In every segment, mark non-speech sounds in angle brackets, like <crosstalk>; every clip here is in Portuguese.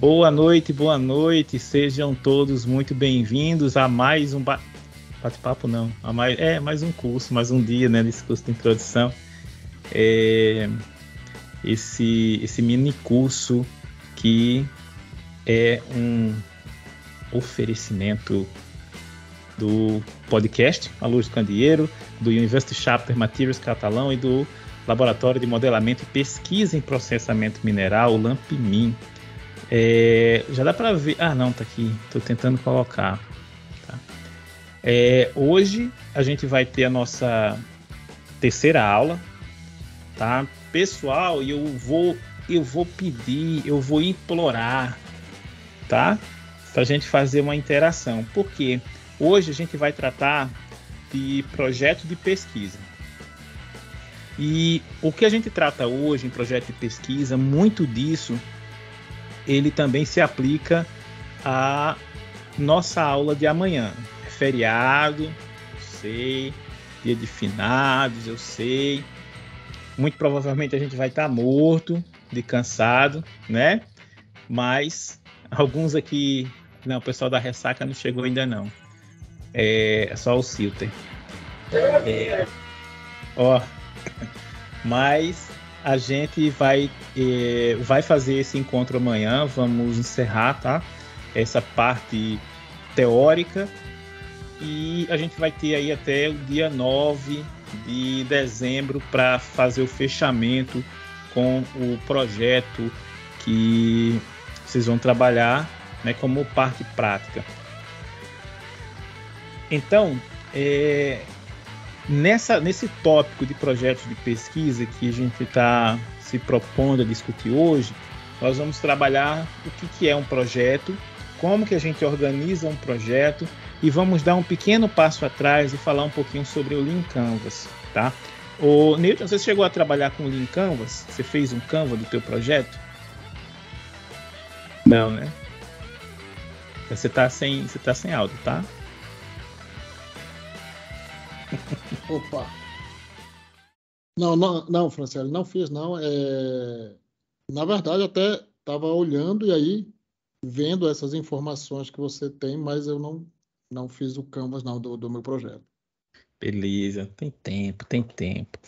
Boa noite, boa noite. Sejam todos muito bem-vindos a mais um bate-papo não, a mais é mais um curso, mais um dia, né, desse curso de introdução. É... Esse esse mini curso que é um oferecimento do podcast A Luz do Candeeiro, do University Chapter Materials Catalão e do Laboratório de Modelamento e Pesquisa em Processamento Mineral, LAMPMIN é, já dá para ver. Ah, não, tá aqui. Tô tentando colocar. Tá. É, hoje a gente vai ter a nossa terceira aula, tá? Pessoal, eu vou, eu vou pedir, eu vou implorar, tá? Para a gente fazer uma interação, porque hoje a gente vai tratar de projeto de pesquisa. E o que a gente trata hoje em projeto de pesquisa, muito disso ele também se aplica à nossa aula de amanhã. É feriado, eu sei, dia de finados, eu sei. Muito provavelmente a gente vai estar tá morto, de cansado, né? Mas alguns aqui, não, o pessoal da ressaca não chegou ainda não. É, é só o Silter. É, ó, <laughs> mas a gente vai, eh, vai fazer esse encontro amanhã, vamos encerrar, tá? Essa parte teórica. E a gente vai ter aí até o dia 9 de dezembro para fazer o fechamento com o projeto que vocês vão trabalhar né, como parte prática. Então, é, nessa, nesse tópico de projetos de pesquisa que a gente está se propondo a discutir hoje, nós vamos trabalhar o que, que é um projeto, como que a gente organiza um projeto e vamos dar um pequeno passo atrás e falar um pouquinho sobre o Lean Canvas, tá? O Newton, você chegou a trabalhar com o Lean Canvas? Você fez um Canva do teu projeto? Não, né? Você tá sem, você tá sem áudio, tá? <laughs> Opa! Não, não, não, Franciele, não fiz, não. É... Na verdade, até estava olhando e aí vendo essas informações que você tem, mas eu não, não fiz o canvas não do, do meu projeto. Beleza, tem tempo, tem tempo.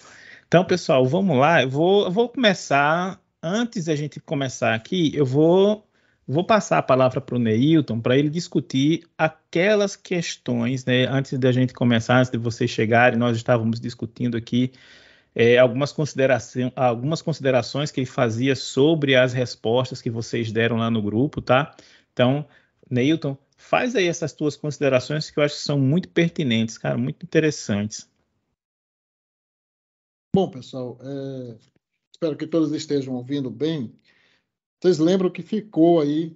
Então, pessoal, vamos lá. Eu vou, eu vou começar. Antes da gente começar aqui, eu vou Vou passar a palavra para o Neilton para ele discutir aquelas questões, né? Antes da gente começar, antes de vocês chegarem, nós estávamos discutindo aqui é, algumas, consideração, algumas considerações que ele fazia sobre as respostas que vocês deram lá no grupo, tá? Então, Neilton, faz aí essas tuas considerações que eu acho que são muito pertinentes, cara, muito interessantes. Bom, pessoal, é... espero que todos estejam ouvindo bem. Vocês lembram que ficou aí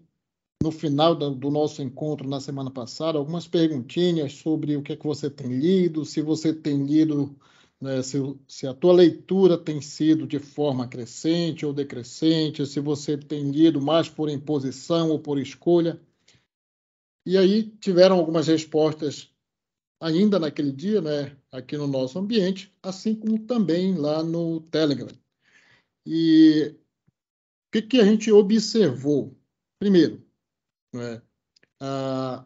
no final do nosso encontro na semana passada algumas perguntinhas sobre o que é que você tem lido, se você tem lido, né, se, se a tua leitura tem sido de forma crescente ou decrescente, se você tem lido mais por imposição ou por escolha. E aí tiveram algumas respostas ainda naquele dia, né, aqui no nosso ambiente, assim como também lá no Telegram. E que, que a gente observou? Primeiro, né, a,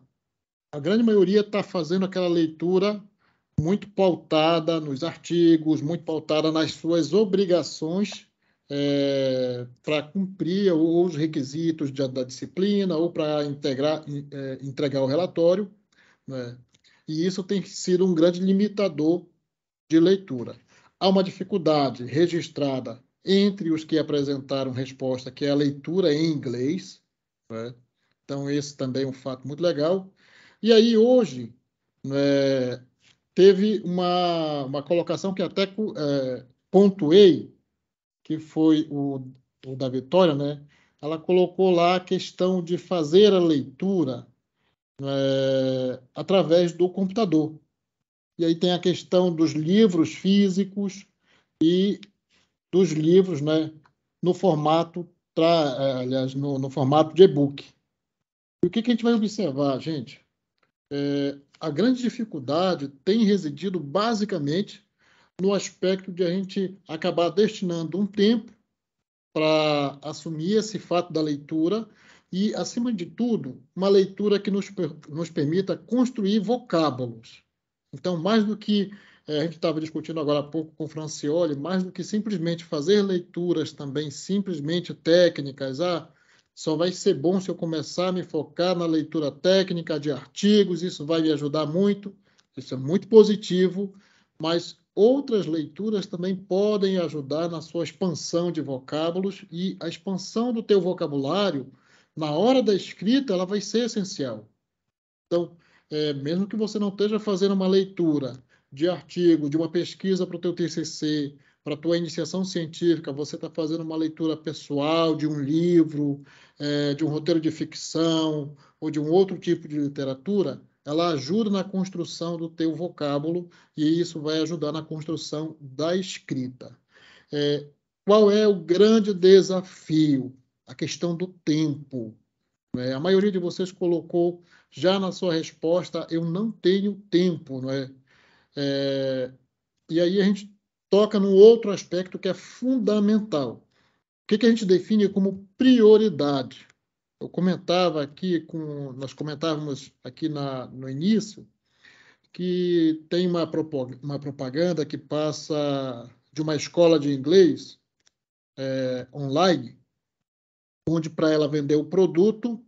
a grande maioria está fazendo aquela leitura muito pautada nos artigos, muito pautada nas suas obrigações é, para cumprir os requisitos de, da disciplina ou para integrar, é, entregar o relatório. Né? E isso tem sido um grande limitador de leitura. Há uma dificuldade registrada entre os que apresentaram resposta, que é a leitura em inglês. Né? Então, esse também é um fato muito legal. E aí, hoje, né, teve uma, uma colocação que até é, pontuei, que foi o, o da Vitória, né? Ela colocou lá a questão de fazer a leitura é, através do computador. E aí tem a questão dos livros físicos e dos livros, né, no formato, é, aliás, no, no formato de e-book. E o que, que, a gente vai observar, gente? É, a grande dificuldade tem residido basicamente no aspecto de a gente acabar destinando um tempo para assumir esse fato da leitura e, acima de tudo, uma leitura que nos, nos permita construir vocábulos. Então, mais do que é, a gente estava discutindo agora há pouco com o Francioli, mais do que simplesmente fazer leituras também simplesmente técnicas. Ah, só vai ser bom se eu começar a me focar na leitura técnica de artigos, isso vai me ajudar muito, isso é muito positivo, mas outras leituras também podem ajudar na sua expansão de vocábulos e a expansão do teu vocabulário na hora da escrita ela vai ser essencial. Então, é, mesmo que você não esteja fazendo uma leitura de artigo, de uma pesquisa para o teu TCC, para a tua iniciação científica, você está fazendo uma leitura pessoal de um livro, é, de um roteiro de ficção ou de um outro tipo de literatura, ela ajuda na construção do teu vocábulo e isso vai ajudar na construção da escrita. É, qual é o grande desafio? A questão do tempo. É? a maioria de vocês colocou já na sua resposta: eu não tenho tempo, não é? É, e aí a gente toca num outro aspecto que é fundamental. O que, que a gente define como prioridade? Eu comentava aqui, com, nós comentávamos aqui na, no início, que tem uma, uma propaganda que passa de uma escola de inglês é, online, onde para ela vender o produto,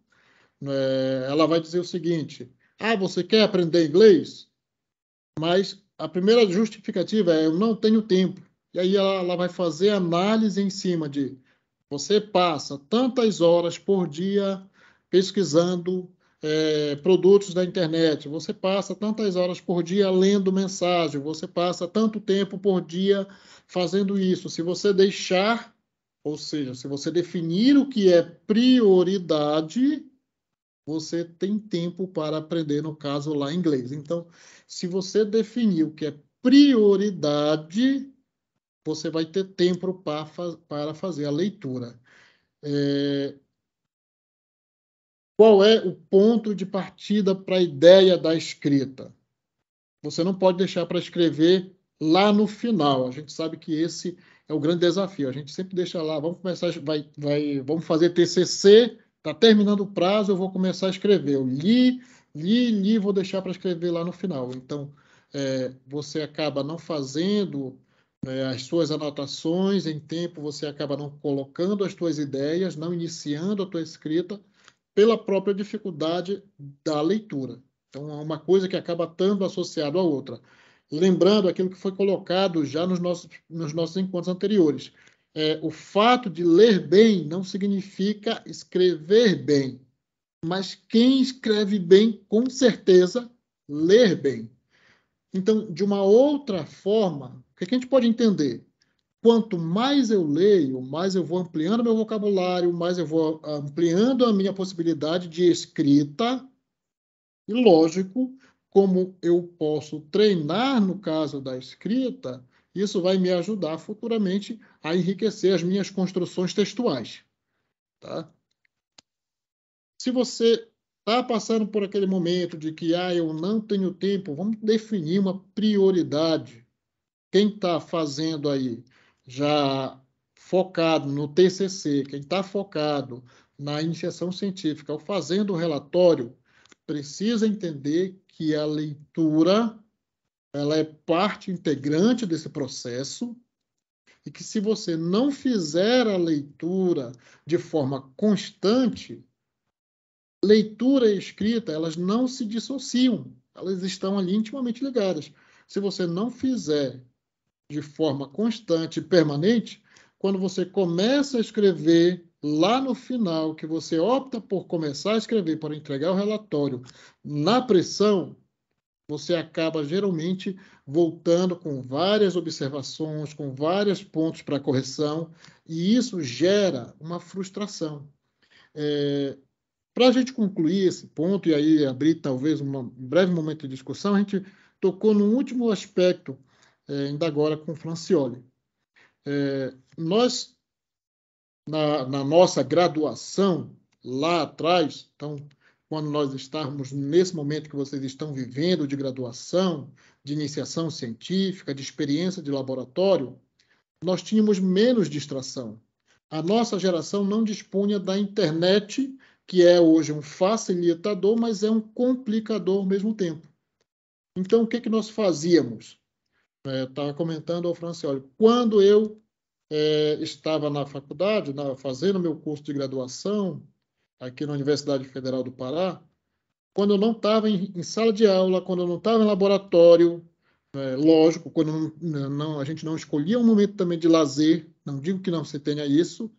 é, ela vai dizer o seguinte: Ah, você quer aprender inglês? mas a primeira justificativa é eu não tenho tempo. E aí ela, ela vai fazer análise em cima de você passa tantas horas por dia pesquisando é, produtos da internet, você passa tantas horas por dia lendo mensagem, você passa tanto tempo por dia fazendo isso. Se você deixar, ou seja, se você definir o que é prioridade, você tem tempo para aprender, no caso lá inglês. Então, se você definir o que é prioridade, você vai ter tempo para, para fazer a leitura. É... Qual é o ponto de partida para a ideia da escrita? Você não pode deixar para escrever lá no final. A gente sabe que esse é o grande desafio. A gente sempre deixa lá, vamos começar, vai, vai, vamos fazer TCC Está terminando o prazo, eu vou começar a escrever. Eu li, li, li, vou deixar para escrever lá no final. Então, é, você acaba não fazendo é, as suas anotações em tempo, você acaba não colocando as suas ideias, não iniciando a tua escrita, pela própria dificuldade da leitura. Então, é uma coisa que acaba estando associado à outra. Lembrando aquilo que foi colocado já nos nossos, nos nossos encontros anteriores. É, o fato de ler bem não significa escrever bem, mas quem escreve bem, com certeza, ler bem. Então, de uma outra forma, o que é a gente pode entender? Quanto mais eu leio, mais eu vou ampliando meu vocabulário, mais eu vou ah, ampliando a minha possibilidade de escrita. E, lógico, como eu posso treinar no caso da escrita, isso vai me ajudar futuramente a enriquecer as minhas construções textuais. Tá? Se você está passando por aquele momento de que ah, eu não tenho tempo, vamos definir uma prioridade. Quem está fazendo aí já focado no TCC, quem está focado na iniciação científica ou fazendo o relatório, precisa entender que a leitura ela é parte integrante desse processo e que se você não fizer a leitura de forma constante, leitura e escrita, elas não se dissociam, elas estão ali intimamente ligadas. Se você não fizer de forma constante e permanente, quando você começa a escrever lá no final, que você opta por começar a escrever para entregar o relatório na pressão, você acaba geralmente voltando com várias observações, com vários pontos para correção, e isso gera uma frustração. É, para a gente concluir esse ponto e aí abrir talvez uma, um breve momento de discussão, a gente tocou no último aspecto, é, ainda agora com o Francioli. É, nós, na, na nossa graduação lá atrás, então quando nós estarmos nesse momento que vocês estão vivendo de graduação, de iniciação científica, de experiência de laboratório, nós tínhamos menos distração. A nossa geração não dispunha da internet, que é hoje um facilitador, mas é um complicador ao mesmo tempo. Então, o que, é que nós fazíamos? Estava é, comentando ao Francioli, quando eu é, estava na faculdade, na, fazendo meu curso de graduação, aqui na Universidade Federal do Pará, quando eu não estava em, em, sala de aula, quando eu não estava em laboratório, é, lógico, quando não, né, não, a gente não escolhia um momento também de lazer, não digo que não se tenha isso,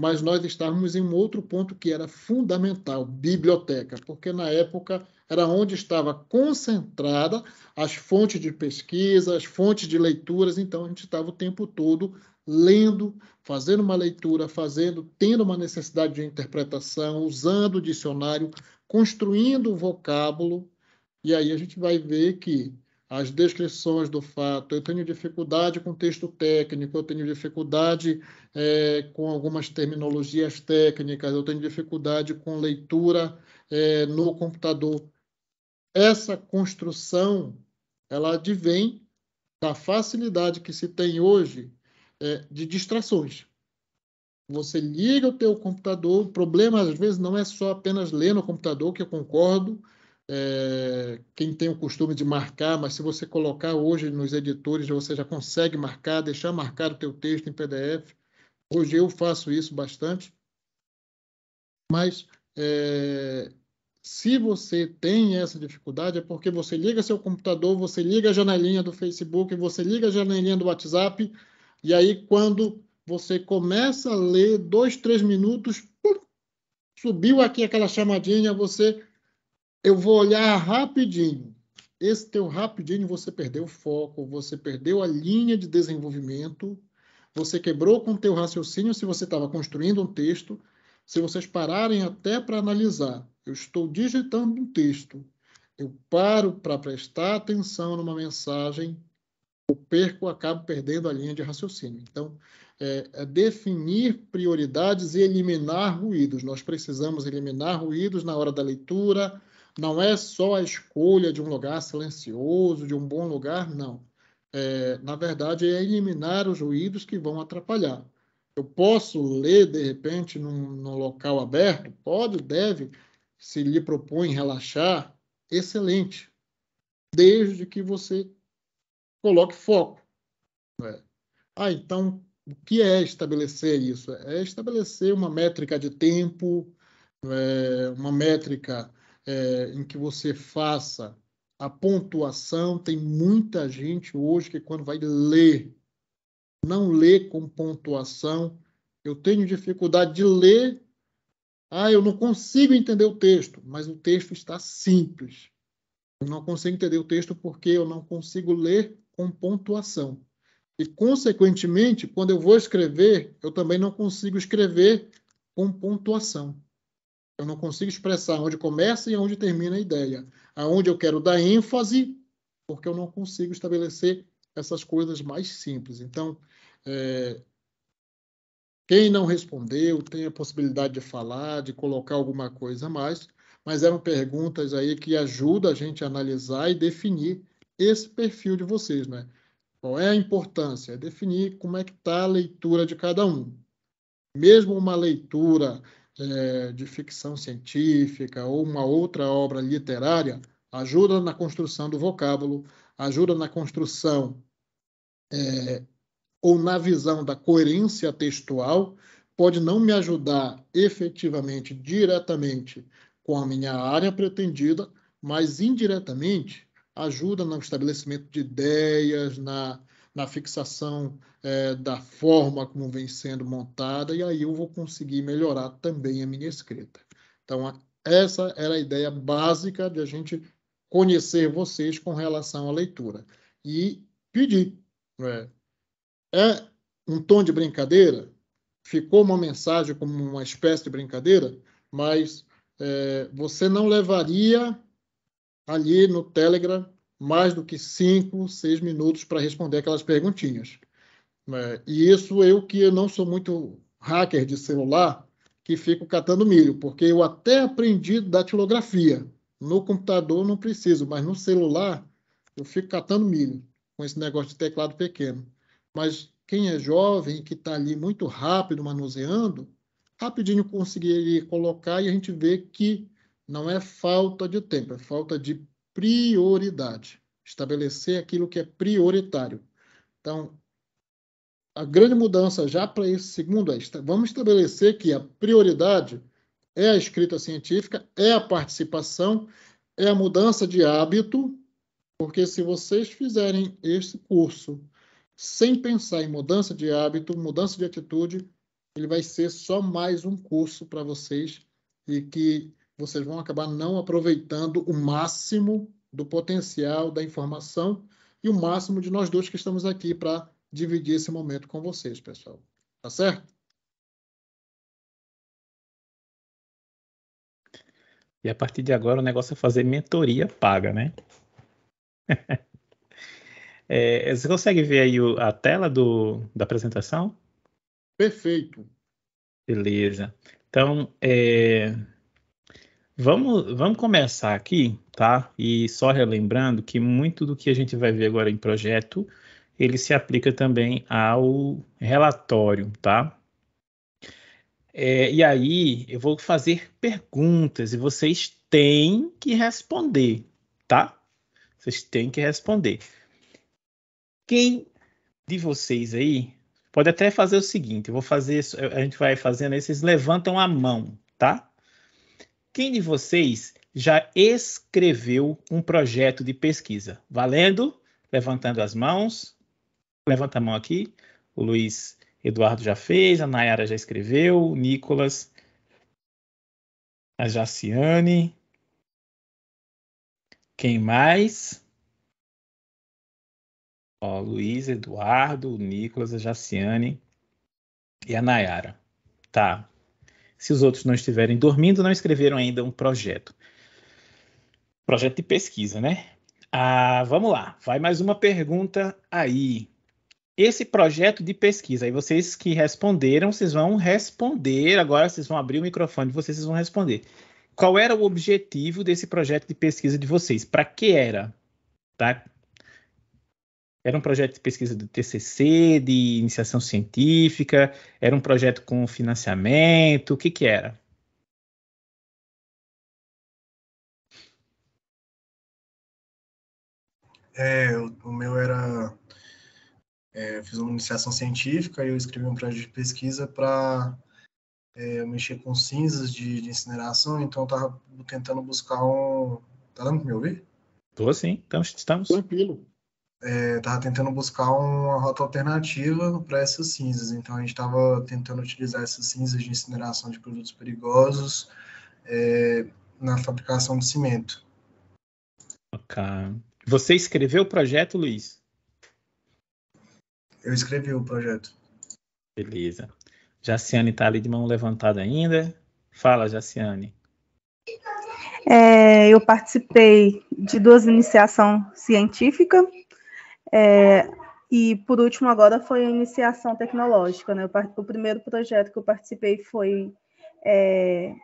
mas nós estávamos em um outro ponto que era fundamental, biblioteca, porque na época era onde estava concentrada as fontes de pesquisa, as fontes de leituras, então a gente estava o tempo todo lendo, fazendo uma leitura, fazendo, tendo uma necessidade de interpretação, usando o dicionário, construindo o vocábulo, e aí a gente vai ver que as descrições do fato, eu tenho dificuldade com texto técnico, eu tenho dificuldade é, com algumas terminologias técnicas, eu tenho dificuldade com leitura é, no computador. Essa construção, ela advém da facilidade que se tem hoje é, de distrações. Você liga o teu computador, o problema às vezes não é só apenas ler no computador, que eu concordo, é, quem tem o costume de marcar, mas se você colocar hoje nos editores, você já consegue marcar, deixar marcar o teu texto em PDF. Hoje eu faço isso bastante. Mas é, se você tem essa dificuldade, é porque você liga seu computador, você liga a janelinha do Facebook, você liga a janelinha do WhatsApp, e aí, quando você começa a ler dois, três minutos, pum, subiu aqui aquela chamadinha, você. Eu vou olhar rapidinho. Esse teu rapidinho, você perdeu o foco, você perdeu a linha de desenvolvimento, você quebrou com o teu raciocínio se você estava construindo um texto. Se vocês pararem até para analisar, eu estou digitando um texto, eu paro para prestar atenção numa mensagem eu perco, acabo perdendo a linha de raciocínio. Então, é, é definir prioridades e eliminar ruídos. Nós precisamos eliminar ruídos na hora da leitura. Não é só a escolha de um lugar silencioso, de um bom lugar, não. É, na verdade, é eliminar os ruídos que vão atrapalhar. Eu posso ler, de repente, num, num local aberto? Pode, deve. Se lhe propõe relaxar, excelente. Desde que você coloque foco. É. Ah, então, o que é estabelecer isso? É estabelecer uma métrica de tempo, é, uma métrica é, em que você faça a pontuação. Tem muita gente hoje que, quando vai ler, não lê com pontuação. Eu tenho dificuldade de ler. Ah, eu não consigo entender o texto, mas o texto está simples. Eu não consigo entender o texto porque eu não consigo ler com pontuação. E, consequentemente, quando eu vou escrever, eu também não consigo escrever com pontuação. Eu não consigo expressar onde começa e onde termina a ideia, aonde eu quero dar ênfase, porque eu não consigo estabelecer essas coisas mais simples. Então, é, quem não respondeu tem a possibilidade de falar, de colocar alguma coisa a mais, mas eram perguntas aí que ajudam a gente a analisar e definir esse perfil de vocês, né? Qual é a importância? É definir como é que está a leitura de cada um. Mesmo uma leitura é, de ficção científica ou uma outra obra literária ajuda na construção do vocábulo, ajuda na construção é, ou na visão da coerência textual, pode não me ajudar efetivamente, diretamente com a minha área pretendida, mas indiretamente ajuda no estabelecimento de ideias, na, na fixação é, da forma como vem sendo montada, e aí eu vou conseguir melhorar também a minha escrita. Então, a, essa era a ideia básica de a gente conhecer vocês com relação à leitura. E pedir. Né? É um tom de brincadeira? Ficou uma mensagem como uma espécie de brincadeira? Mas é, você não levaria ali no Telegram mais do que cinco, seis minutos para responder aquelas perguntinhas. Né? E isso eu que eu não sou muito hacker de celular, que fico catando milho, porque eu até aprendi datilografia. No computador não preciso, mas no celular eu fico catando milho com esse negócio de teclado pequeno. Mas quem é jovem, que está ali muito rápido manuseando, rapidinho conseguir colocar e a gente vê que não é falta de tempo, é falta de prioridade. Estabelecer aquilo que é prioritário. Então, a grande mudança já para esse segundo é: vamos estabelecer que a prioridade é a escrita científica, é a participação, é a mudança de hábito, porque se vocês fizerem esse curso sem pensar em mudança de hábito, mudança de atitude, ele vai ser só mais um curso para vocês e que vocês vão acabar não aproveitando o máximo do potencial da informação e o máximo de nós dois que estamos aqui para dividir esse momento com vocês, pessoal. Tá certo? E a partir de agora o negócio é fazer mentoria paga, né? <laughs> é, você consegue ver aí o, a tela do, da apresentação? Perfeito. Beleza. Então, é, Vamos, vamos começar aqui, tá? E só relembrando que muito do que a gente vai ver agora em projeto, ele se aplica também ao relatório, tá? É, e aí eu vou fazer perguntas e vocês têm que responder, tá? Vocês têm que responder. Quem de vocês aí pode até fazer o seguinte: eu vou fazer, a gente vai fazendo aí, vocês levantam a mão, tá? Quem de vocês já escreveu um projeto de pesquisa? Valendo? Levantando as mãos. Levanta a mão aqui. O Luiz Eduardo já fez, a Nayara já escreveu, o Nicolas, a Jaciane. Quem mais? Ó, Luiz, Eduardo, Nicolas, a Jaciane e a Nayara. Tá se os outros não estiverem dormindo, não escreveram ainda um projeto. Projeto de pesquisa, né? Ah, vamos lá, vai mais uma pergunta aí. Esse projeto de pesquisa, aí vocês que responderam, vocês vão responder. Agora vocês vão abrir o microfone e vocês vão responder. Qual era o objetivo desse projeto de pesquisa de vocês? Para que era? Tá? Era um projeto de pesquisa do TCC, de iniciação científica? Era um projeto com financiamento? O que, que era? É, o meu era. É, eu fiz uma iniciação científica e eu escrevi um projeto de pesquisa para é, mexer com cinzas de, de incineração, então eu estava tentando buscar um. Tá dando para me ouvir? Tô sim, estamos. estamos. Tranquilo é, tava tentando buscar uma rota alternativa para essas cinzas. Então a gente estava tentando utilizar essas cinzas de incineração de produtos perigosos é, na fabricação de cimento. Ok. Você escreveu o projeto, Luiz? Eu escrevi o projeto. Beleza. Jaciane está ali de mão levantada ainda. Fala, Jaciane. É, eu participei de duas iniciação científica é, e por último agora foi a iniciação tecnológica, né? O, o primeiro projeto que eu participei foi é,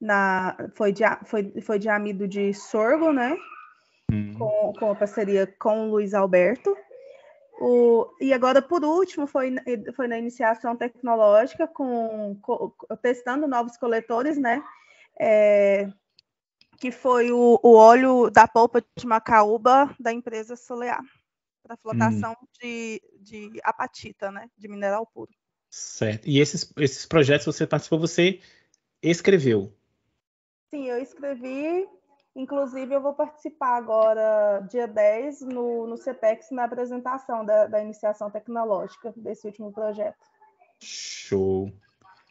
na foi de, foi, foi de amido de sorgo, né? Uhum. Com, com a parceria com o Luiz Alberto. O, e agora, por último, foi, foi na iniciação tecnológica, com, com testando novos coletores, né? É, que foi o, o óleo da polpa de macaúba da empresa Solear, para flotação hum. de, de apatita, né, de mineral puro. Certo. E esses, esses projetos você participou, você escreveu? Sim, eu escrevi. Inclusive, eu vou participar agora, dia 10, no, no CPEX, na apresentação da, da iniciação tecnológica desse último projeto. Show.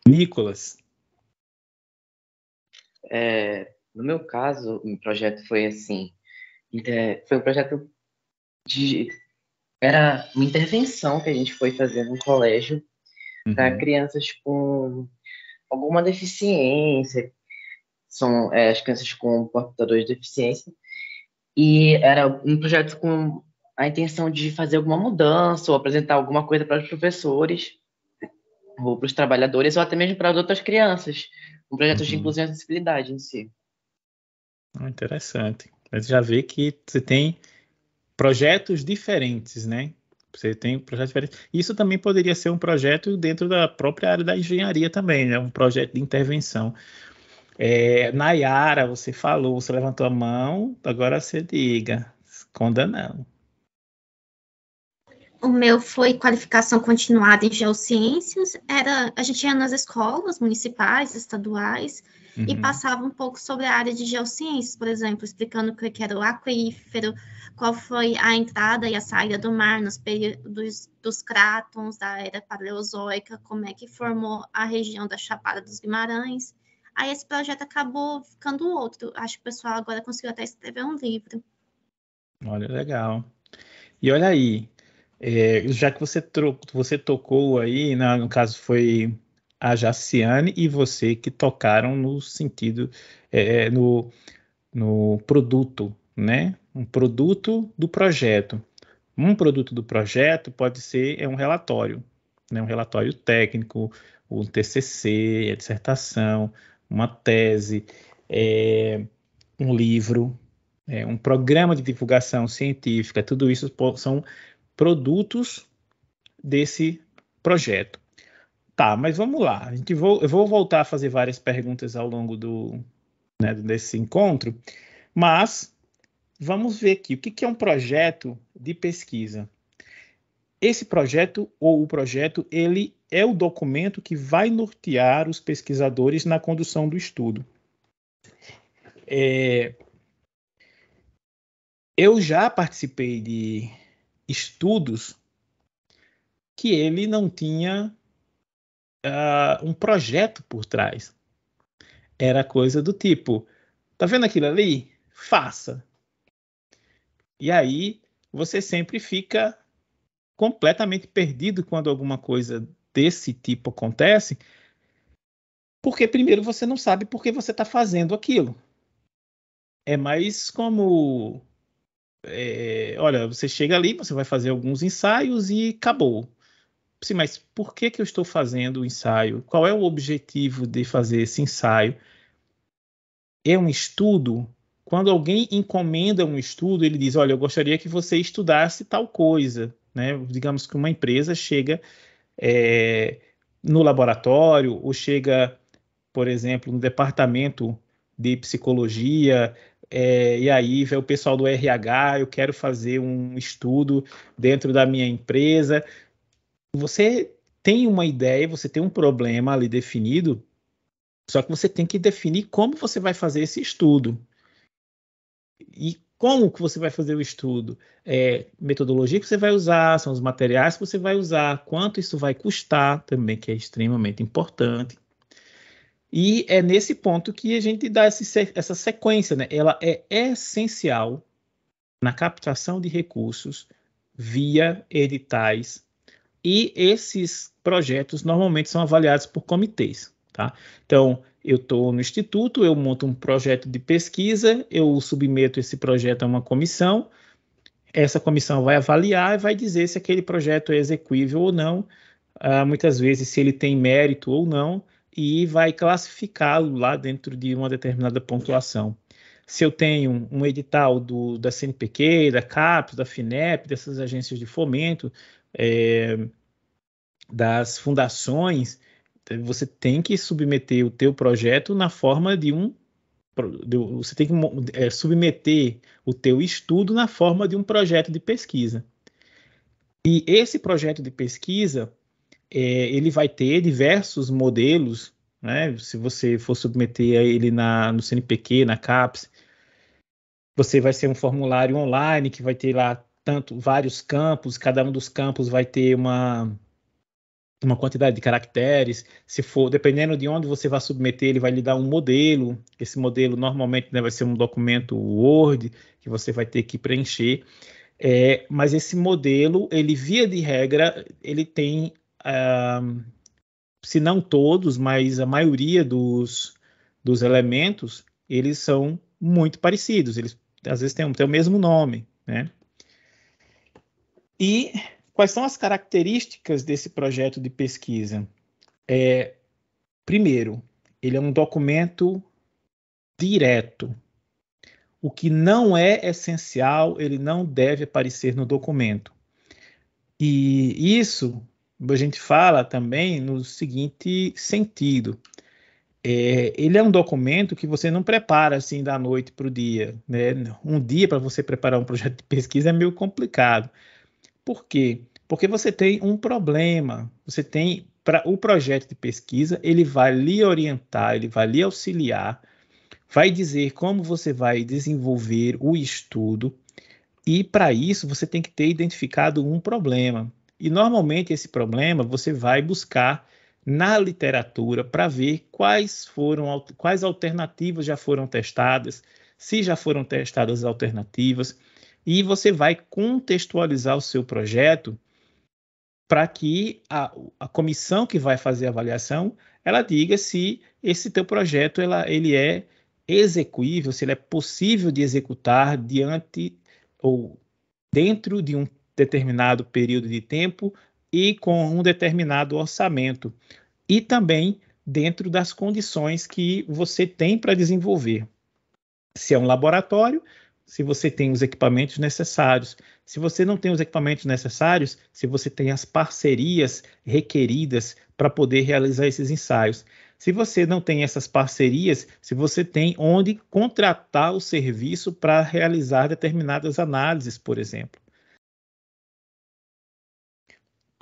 Nicolas? É, no meu caso, o projeto foi assim, é, foi um projeto de era uma intervenção que a gente foi fazer num colégio uhum. para crianças com alguma deficiência, são é, as crianças com portadores de deficiência, e era um projeto com a intenção de fazer alguma mudança ou apresentar alguma coisa para os professores ou para os trabalhadores ou até mesmo para as outras crianças, um projeto uhum. de inclusão e acessibilidade em si. Ah, interessante. Você já vê que você tem projetos diferentes, né? Você tem projetos diferentes. Isso também poderia ser um projeto dentro da própria área da engenharia também, né? Um projeto de intervenção. É, Nayara, você falou, você levantou a mão, agora você diga. Esconda não. O meu foi qualificação continuada em geociências. Era, a gente ia nas escolas municipais, estaduais, uhum. e passava um pouco sobre a área de geociências, por exemplo, explicando o que era o aquífero, qual foi a entrada e a saída do mar nos períodos dos crátons da era paleozoica, como é que formou a região da Chapada dos Guimarães. Aí esse projeto acabou ficando outro. Acho que o pessoal agora conseguiu até escrever um livro. Olha, legal. E olha aí, é, já que você, você tocou aí, né, no caso foi a Jaciane e você que tocaram no sentido, é, é, no, no produto, né? Um produto do projeto. Um produto do projeto pode ser é um relatório, né? um relatório técnico, o um TCC, a dissertação, uma tese, é, um livro, é, um programa de divulgação científica, tudo isso são produtos desse projeto. Tá, mas vamos lá. A gente vou, eu vou voltar a fazer várias perguntas ao longo do, né, desse encontro, mas vamos ver aqui o que, que é um projeto de pesquisa. Esse projeto ou o projeto, ele é o documento que vai nortear os pesquisadores na condução do estudo. É, eu já participei de estudos que ele não tinha uh, um projeto por trás. Era coisa do tipo: tá vendo aquilo ali? Faça. E aí você sempre fica completamente perdido quando alguma coisa desse tipo acontece, porque primeiro você não sabe por que você está fazendo aquilo. É mais como é, olha, você chega ali, você vai fazer alguns ensaios e acabou sim, mas por que, que eu estou fazendo o ensaio? Qual é o objetivo de fazer esse ensaio? É um estudo? Quando alguém encomenda um estudo, ele diz: Olha, eu gostaria que você estudasse tal coisa. Né? Digamos que uma empresa chega é, no laboratório ou chega, por exemplo, no departamento de psicologia, é, e aí vem o pessoal do RH, eu quero fazer um estudo dentro da minha empresa você tem uma ideia, você tem um problema ali definido, só que você tem que definir como você vai fazer esse estudo. E como que você vai fazer o estudo? É, metodologia que você vai usar, são os materiais que você vai usar, quanto isso vai custar também, que é extremamente importante. E é nesse ponto que a gente dá esse, essa sequência, né? Ela é essencial na captação de recursos via editais e esses projetos normalmente são avaliados por comitês. Tá? Então, eu estou no instituto, eu monto um projeto de pesquisa, eu submeto esse projeto a uma comissão, essa comissão vai avaliar e vai dizer se aquele projeto é exequível ou não, uh, muitas vezes se ele tem mérito ou não, e vai classificá-lo lá dentro de uma determinada pontuação. Se eu tenho um edital do, da CNPq, da CAPES, da FINEP, dessas agências de fomento, é, das fundações, você tem que submeter o teu projeto na forma de um você tem que é, submeter o teu estudo na forma de um projeto de pesquisa. E esse projeto de pesquisa, é, ele vai ter diversos modelos, né? Se você for submeter ele na, no CNPq, na CAPES, você vai ser um formulário online que vai ter lá tanto vários campos, cada um dos campos vai ter uma uma quantidade de caracteres. Se for, dependendo de onde você vai submeter, ele vai lhe dar um modelo. Esse modelo normalmente né, vai ser um documento Word que você vai ter que preencher. É, mas esse modelo, ele via de regra, ele tem, ah, se não todos, mas a maioria dos, dos elementos, eles são muito parecidos. Eles às vezes têm, têm o mesmo nome, né? E Quais são as características desse projeto de pesquisa? É, primeiro, ele é um documento direto. O que não é essencial, ele não deve aparecer no documento. E isso a gente fala também no seguinte sentido. É, ele é um documento que você não prepara assim da noite para o dia. Né? Um dia para você preparar um projeto de pesquisa é meio complicado. Por quê? Porque você tem um problema. Você tem para o projeto de pesquisa, ele vai lhe orientar, ele vai lhe auxiliar, vai dizer como você vai desenvolver o estudo. E para isso você tem que ter identificado um problema. E normalmente esse problema você vai buscar na literatura para ver quais foram quais alternativas já foram testadas, se já foram testadas alternativas, e você vai contextualizar o seu projeto para que a, a, comissão que vai fazer a avaliação ela diga se esse teu projeto ela, ele é execuível, se ele é possível de executar diante ou dentro de um determinado período de tempo e com um determinado orçamento e também dentro das condições que você tem para desenvolver. Se é um laboratório, se você tem os equipamentos necessários. Se você não tem os equipamentos necessários, se você tem as parcerias requeridas para poder realizar esses ensaios. Se você não tem essas parcerias, se você tem onde contratar o serviço para realizar determinadas análises, por exemplo.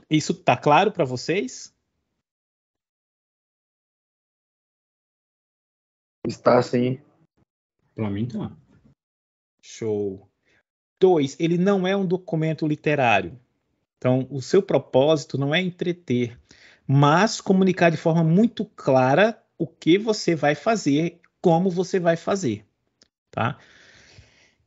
Isso está claro para vocês? Está sim. Para mim está. Show. Dois, ele não é um documento literário. Então, o seu propósito não é entreter, mas comunicar de forma muito clara o que você vai fazer, como você vai fazer, tá?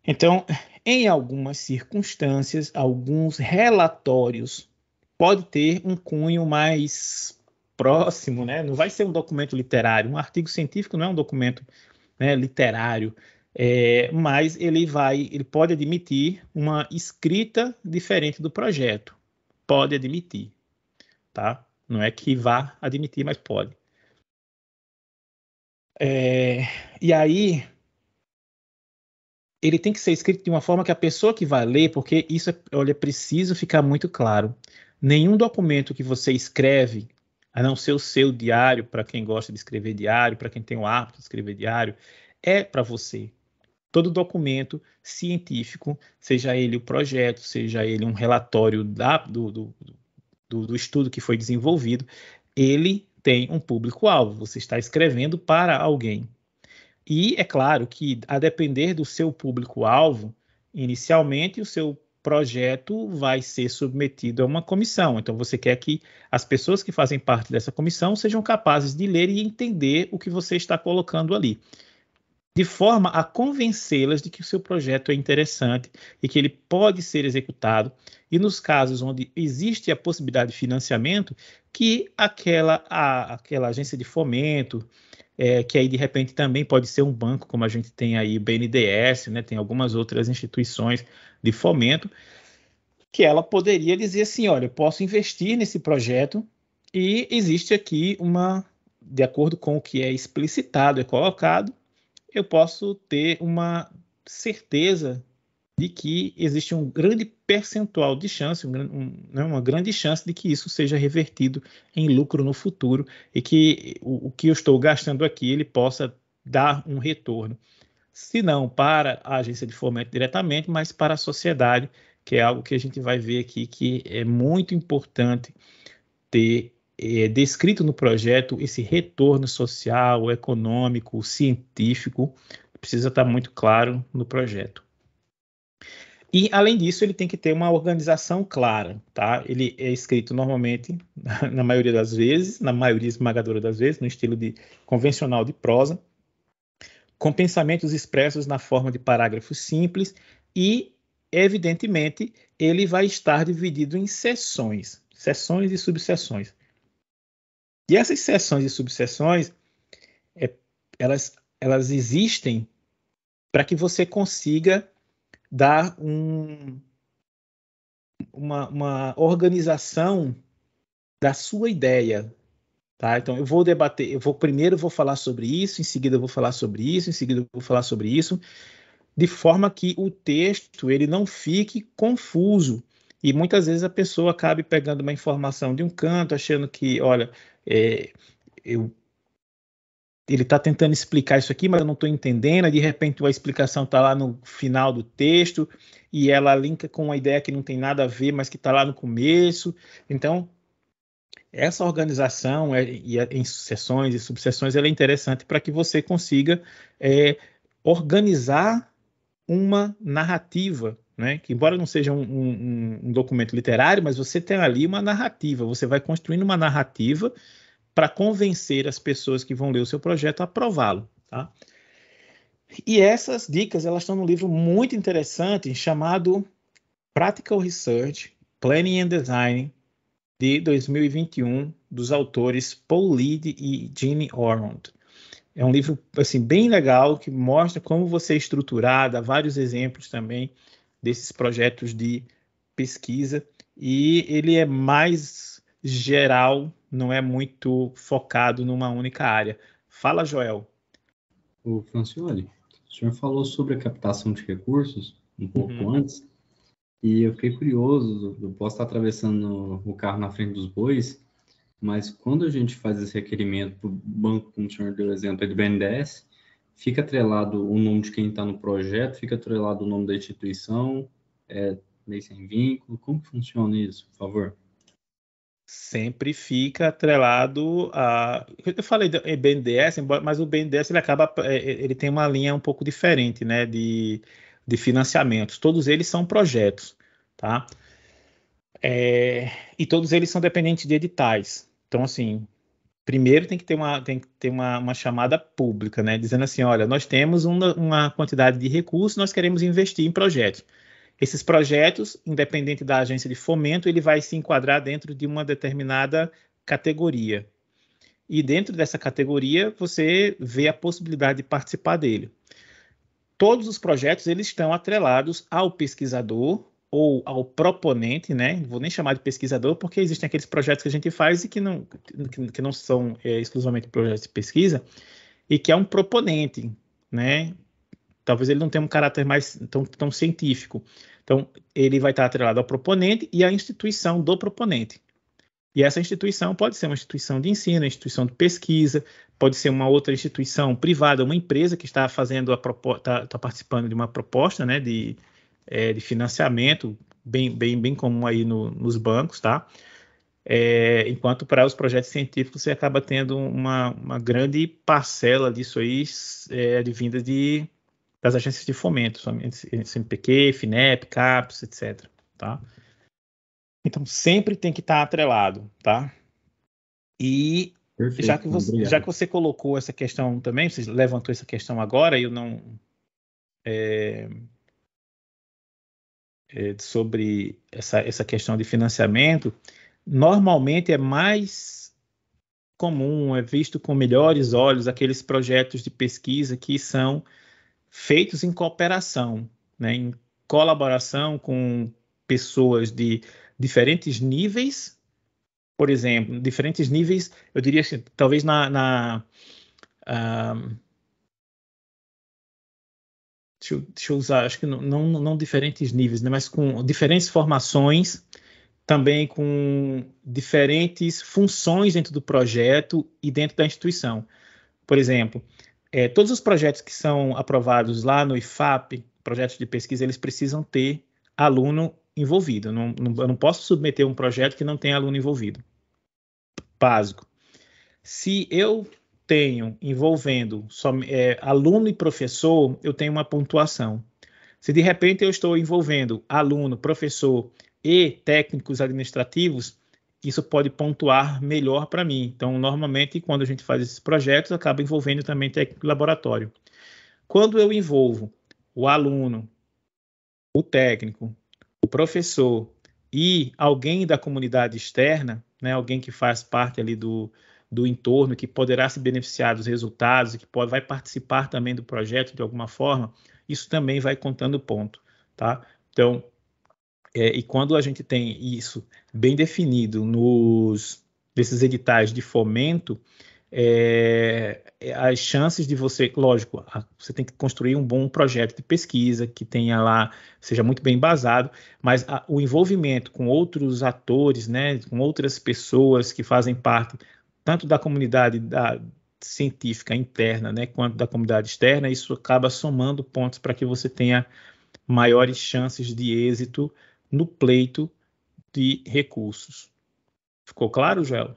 Então, em algumas circunstâncias, alguns relatórios pode ter um cunho mais próximo, né? Não vai ser um documento literário. Um artigo científico não é um documento né, literário. É, mas ele vai, ele pode admitir uma escrita diferente do projeto. Pode admitir, tá? Não é que vá admitir, mas pode. É, e aí ele tem que ser escrito de uma forma que a pessoa que vai ler, porque isso, é, olha, é preciso ficar muito claro. Nenhum documento que você escreve, a não ser o seu diário, para quem gosta de escrever diário, para quem tem o hábito de escrever diário, é para você todo documento científico, seja ele o projeto, seja ele um relatório da, do, do, do, do estudo que foi desenvolvido, ele tem um público-alvo. Você está escrevendo para alguém. E é claro que, a depender do seu público-alvo, inicialmente o seu projeto vai ser submetido a uma comissão. Então, você quer que as pessoas que fazem parte dessa comissão sejam capazes de ler e entender o que você está colocando ali de forma a convencê-las de que o seu projeto é interessante e que ele pode ser executado, e nos casos onde existe a possibilidade de financiamento, que aquela, a, aquela agência de fomento, é, que aí de repente também pode ser um banco, como a gente tem aí o BNDES, né, tem algumas outras instituições de fomento, que ela poderia dizer assim, olha, eu posso investir nesse projeto e existe aqui uma, de acordo com o que é explicitado, é colocado, eu posso ter uma certeza de que existe um grande percentual de chance, um, um, né, uma grande chance de que isso seja revertido em lucro no futuro e que o, o, que eu estou gastando aqui ele possa dar um retorno. Se não para a agência de fomento diretamente, mas para a sociedade, que é algo que a gente vai ver aqui que é muito importante ter é, descrito no projeto esse retorno social, econômico, científico, precisa estar muito claro no projeto. E, além disso, ele tem que ter uma organização clara, tá? Ele é escrito normalmente, <laughs> na maioria das vezes, na maioria esmagadora das vezes, no estilo de, convencional de prosa, com pensamentos expressos na forma de parágrafos simples e, evidentemente, ele vai estar dividido em seções, seções e subseções. E essas seções e subseções, é, elas, elas existem para que você consiga dar um, uma, uma organização da sua ideia, Tá, então eu vou debater, eu vou primeiro vou falar sobre isso, em seguida eu vou falar sobre isso, em seguida eu vou falar sobre isso, de forma que o texto ele não fique confuso. E muitas vezes a pessoa acaba pegando uma informação de um canto, achando que, olha, é, eu, ele está tentando explicar isso aqui, mas eu não estou entendendo. De repente, a explicação está lá no final do texto e ela linka com uma ideia que não tem nada a ver, mas que está lá no começo. Então, essa organização é, e, em sessões e subseções é interessante para que você consiga é, organizar uma narrativa, né? que embora não seja um, um, um, documento literário, mas você tem ali uma narrativa, você vai construindo uma narrativa para convencer as pessoas que vão ler o seu projeto a aprová-lo. Tá? E essas dicas elas estão num livro muito interessante chamado Practical Research, Planning and Design, de 2021, dos autores Paul Lead e Gene Ormond. É um livro assim bem legal que mostra como você é estruturar, dá vários exemplos também desses projetos de pesquisa e ele é mais geral não é muito focado numa única área. Fala, Joel. O Francioli, o senhor falou sobre a captação de recursos um pouco uhum. antes, e eu fiquei curioso, eu posso estar atravessando o carro na frente dos bois, mas quando a gente faz esse requerimento para o banco, como o senhor deu exemplo, do BNDES, fica atrelado o nome de quem está no projeto, fica atrelado o nome da instituição, é meio sem vínculo, como funciona isso, por favor? sempre fica atrelado a. Eu falei do BNDES, mas o BNDES ele acaba, é, é, ele tem uma linha um pouco diferente, né, de, de financiamentos. Todos eles são projetos, tá? É, e todos eles são dependentes de editais. Então, assim, primeiro tem que ter uma, tem que ter uma, uma chamada pública, né? Dizendo assim, olha, nós temos uma, uma quantidade de recursos, nós queremos investir em projetos esses projetos, independente da agência de fomento, ele vai se enquadrar dentro de uma determinada categoria. E dentro dessa categoria, você vê a possibilidade de participar dele. Todos os projetos eles estão atrelados ao pesquisador ou ao proponente, né? vou nem chamar de pesquisador, porque existem aqueles projetos que a gente faz e que não, que, não são é, exclusivamente projetos de pesquisa, e que é um proponente, né? Talvez ele não tenha um caráter mais tão, tão científico. Então, ele vai estar atrelado ao proponente e à instituição do proponente. E essa instituição pode ser uma instituição de ensino, instituição de pesquisa, pode ser uma outra instituição privada, uma empresa que está fazendo está tá participando de uma proposta né, de, é, de financiamento, bem, bem, bem comum aí no, nos bancos, tá? É, enquanto para os projetos científicos você acaba tendo uma, uma grande parcela disso aí é, advinda de das agências de fomento, CNPq, FINEP, CAPES, etc. Tá? Então, sempre tem que estar tá atrelado, tá? E Perfeito, já, que você, já que você colocou essa questão também, você levantou essa questão agora, eu não... É, é, sobre essa, essa questão de financiamento, normalmente é mais comum, é visto com melhores olhos aqueles projetos de pesquisa que são feitos em cooperação, né, em colaboração com pessoas de diferentes níveis, por exemplo, diferentes níveis, eu diria assim, talvez na. na uh, deixa, eu, deixa, eu, usar, acho que não, não, não diferentes níveis, né, mas com diferentes formações, também com diferentes funções dentro do projeto e dentro da instituição. Por exemplo, é, todos os projetos que são aprovados lá no IFAP, projetos de pesquisa, eles precisam ter aluno envolvido. Não, não, eu não posso submeter um projeto que não tem aluno envolvido. Básico. Se eu tenho envolvendo só, é, aluno e professor, eu tenho uma pontuação. Se de repente eu estou envolvendo aluno, professor e técnicos administrativos, isso pode pontuar melhor para mim. Então, normalmente, quando a gente faz esses projetos, acaba envolvendo também técnico de laboratório. Quando eu envolvo o aluno, o técnico, o professor e alguém da comunidade externa, né, alguém que faz parte ali do, do entorno, que poderá se beneficiar dos resultados, que pode, vai participar também do projeto de alguma forma, isso também vai contando ponto. Tá? Então, é, e quando a gente tem isso bem definido nos desses editais de fomento, é, é, as chances de você, lógico, você tem que construir um bom projeto de pesquisa que tenha lá, seja muito bem embasado, mas a, o envolvimento com outros atores, né, com outras pessoas que fazem parte tanto da comunidade da, científica interna, né, quanto da comunidade externa, isso acaba somando pontos para que você tenha maiores chances de êxito no pleito de recursos. Ficou claro, Gelo?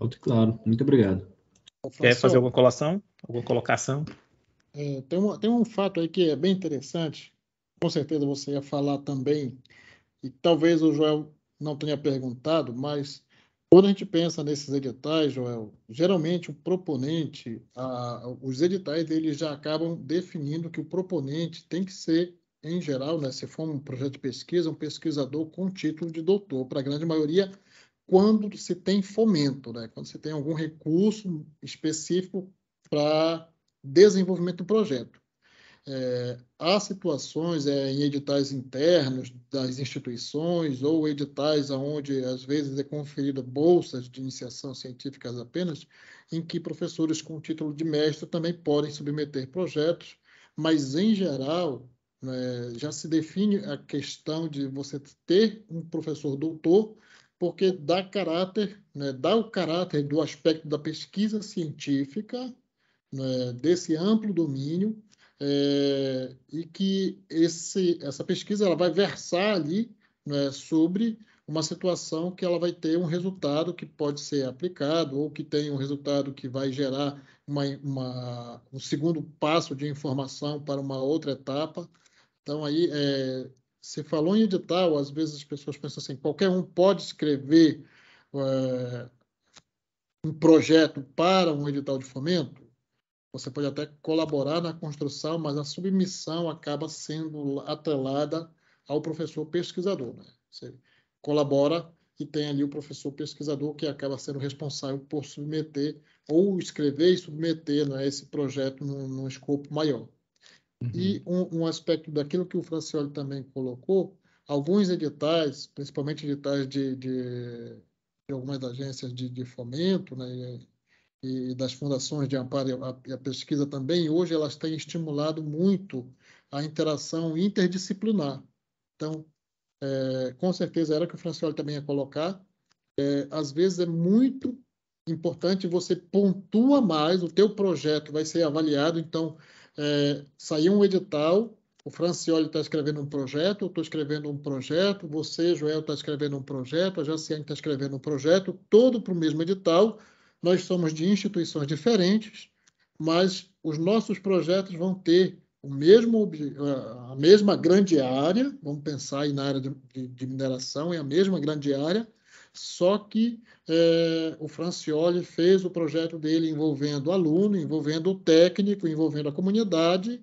Alto e claro. Muito obrigado. Quer fazer alguma colação? Alguma colocação? É, tem, um, tem um fato aí que é bem interessante. Com certeza você ia falar também, e talvez o Joel não tenha perguntado, mas quando a gente pensa nesses editais, Joel, geralmente o proponente, a, os editais eles já acabam definindo que o proponente tem que ser em geral, né, se for um projeto de pesquisa, um pesquisador com título de doutor, para a grande maioria, quando se tem fomento, né, quando se tem algum recurso específico para desenvolvimento do projeto. É, há situações é, em editais internos das instituições ou editais onde, às vezes, é conferida bolsas de iniciação científicas apenas, em que professores com título de mestre também podem submeter projetos, mas, em geral, né? Já se define a questão de você ter um professor doutor, porque dá caráter, né? dá o caráter do aspecto da pesquisa científica, né? desse amplo domínio, é, e que esse, essa pesquisa ela vai versar ali né, sobre uma situação que ela vai ter um resultado que pode ser aplicado ou que tem um resultado que vai gerar uma, uma, um segundo passo de informação para uma outra etapa. Então, aí, é, se falou em edital, às vezes as pessoas pensam assim: qualquer um pode escrever é, um projeto para um edital de fomento. Você pode até colaborar na construção, mas a submissão acaba sendo atrelada ao professor pesquisador. Né? Você colabora e tem ali o professor pesquisador que acaba sendo responsável por submeter ou escrever e submeter né, esse projeto num, num escopo maior. E uhum. um, um, aspecto daquilo que o Francioli também colocou, alguns editais, principalmente editais de, de, de algumas agências de, de fomento né, e, e, das fundações de amparo e a, a pesquisa também, hoje elas têm estimulado muito a interação interdisciplinar. Então, é, com certeza era o que o Francioli também ia colocar. É, às vezes é muito importante você pontua mais, o teu projeto vai ser avaliado, então é, saiu um edital, o Francioli está escrevendo um projeto, eu estou escrevendo um projeto, você, Joel, está escrevendo um projeto, a Jaciane está escrevendo um projeto, todo para o mesmo edital. Nós somos de instituições diferentes, mas os nossos projetos vão ter o mesmo, a mesma grande área, vamos pensar aí na área de, de, de mineração, é a mesma grande área, só que é, o Francioli fez o projeto dele envolvendo aluno, envolvendo o técnico, envolvendo a comunidade.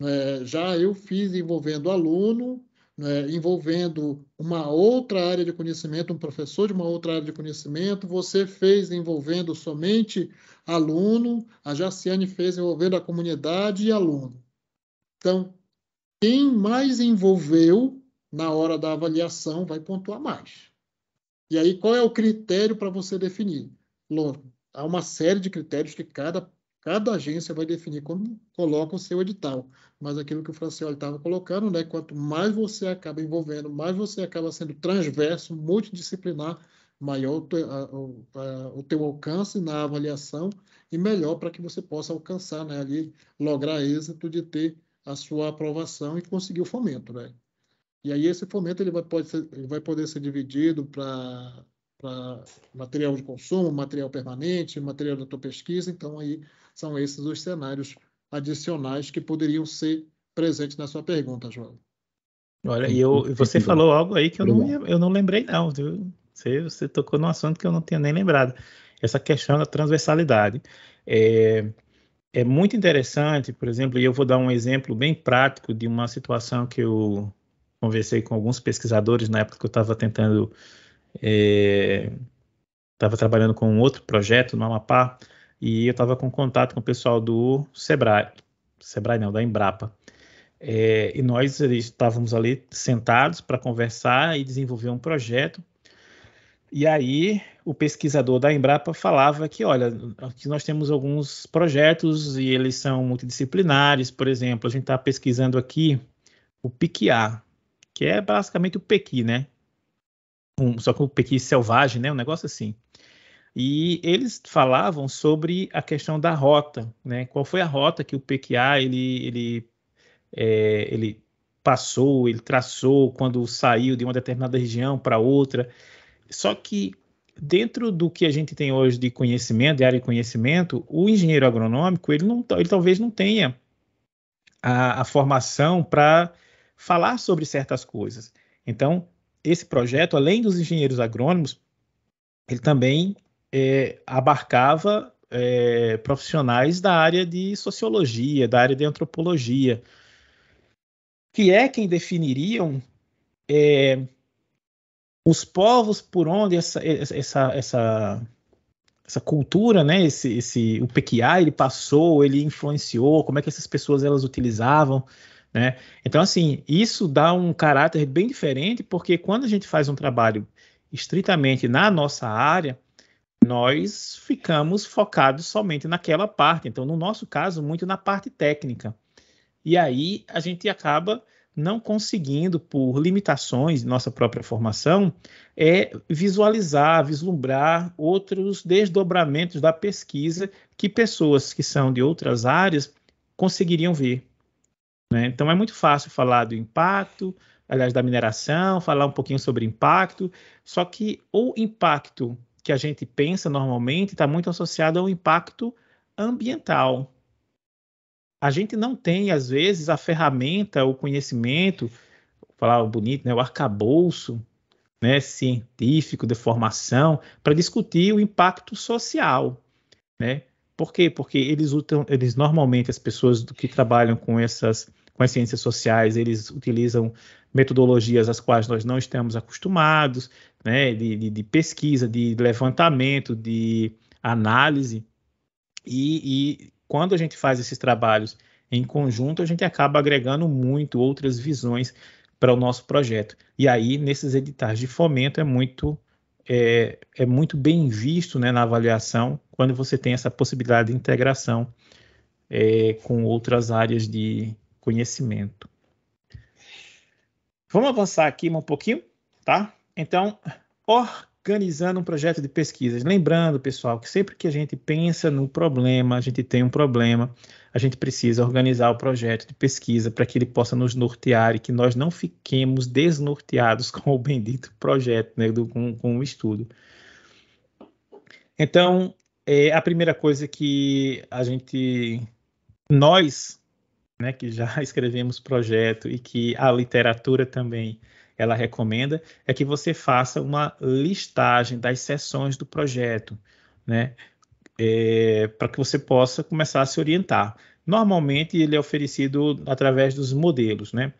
Né? Já eu fiz envolvendo aluno, né, envolvendo uma outra área de conhecimento, um professor de uma outra área de conhecimento, você fez envolvendo somente aluno, a Jaciane fez envolvendo a comunidade e aluno. Então, quem mais envolveu na hora da avaliação vai pontuar mais. E aí, qual é o critério para você definir? Lógico, há uma série de critérios que cada, cada agência vai definir quando coloca o seu edital. Mas aquilo que o Francioli estava colocando, né, quanto mais você acaba envolvendo, mais você acaba sendo transverso, multidisciplinar, maior o, a, o teu alcance na avaliação e melhor para que você possa alcançar, né, ali, lograr êxito de ter a sua aprovação e conseguir o fomento, né? E aí esse fomento ele vai, pode ser, ele vai poder ser dividido para material de consumo, material permanente, material da tua pesquisa. Então, aí são esses os cenários adicionais que poderiam ser presentes na sua pergunta, João. Olha, e eu, você falou algo aí que eu não, eu não lembrei, não. Viu? Você, você tocou num assunto que eu não tinha nem lembrado. Essa questão da transversalidade. É, é muito interessante, por exemplo, e eu vou dar um exemplo bem prático de uma situação que eu, conversei com alguns pesquisadores na época que eu estava tentando. Estava é, trabalhando com um outro projeto no Amapá e eu estava com contato com o pessoal do Sebrae, Sebrae não, da Embrapa. É, e nós estávamos ali sentados para conversar e desenvolver um projeto. E aí o pesquisador da Embrapa falava que, olha, aqui nós temos alguns projetos e eles são multidisciplinares. Por exemplo, a gente está pesquisando aqui o PIC-A, que é basicamente o Pequi, né? Um, só que o Pequi selvagem, né? Um negócio assim. E eles falavam sobre a questão da rota, né? Qual foi a rota que o PQA ah, ele, ele, é, ele passou, ele traçou quando saiu de uma determinada região para outra. Só que dentro do que a gente tem hoje de conhecimento, de área de conhecimento, o engenheiro agronômico ele, não, ele talvez não tenha a, a formação para falar sobre certas coisas. Então, esse projeto, além dos engenheiros agrônomos, ele também é, abarcava é, profissionais da área de sociologia, da área de antropologia, que é quem definiriam é, os povos por onde essa, essa, essa, essa cultura, né, esse, esse, o PQA, ele passou, ele influenciou, como é que essas pessoas elas utilizavam né? Então, assim, isso dá um caráter bem diferente, porque quando a gente faz um trabalho estritamente na nossa área, nós ficamos focados somente naquela parte. Então, no nosso caso, muito na parte técnica. E aí a gente acaba não conseguindo, por limitações de nossa própria formação, é visualizar, vislumbrar outros desdobramentos da pesquisa que pessoas que são de outras áreas conseguiriam ver. Né? Então é muito fácil falar do impacto, aliás, da mineração, falar um pouquinho sobre impacto, só que o impacto que a gente pensa normalmente está muito associado ao impacto ambiental. A gente não tem, às vezes, a ferramenta, o conhecimento, falar bonito, né, o arcabouço né, científico de formação para discutir o impacto social. Né? Por quê? Porque eles, eles normalmente, as pessoas que trabalham com essas com as ciências sociais, eles utilizam metodologias às quais nós não estamos acostumados, né, de, de, de pesquisa, de levantamento, de análise. E, e, quando a gente faz esses trabalhos em conjunto, a gente acaba agregando muito outras visões para o nosso projeto. E aí, nesses editais de fomento, é muito, é, é muito bem visto né, na avaliação quando você tem essa possibilidade de integração é, com outras áreas de conhecimento. Vamos avançar aqui um pouquinho, tá? Então, organizando um projeto de pesquisas. Lembrando, pessoal, que sempre que a gente pensa no problema, a gente tem um problema, a gente precisa organizar o projeto de pesquisa para que ele possa nos nortear e que nós não fiquemos desnorteados <laughs> com o bendito projeto, né, do, com, com o estudo. Então, é a primeira coisa que a gente, nós, né, que já <laughs> escrevemos projeto e que a literatura também ela recomenda, é que você faça uma listagem das sessões do projeto, né, é, para que você possa começar a se orientar. Normalmente ele é oferecido através dos modelos, né?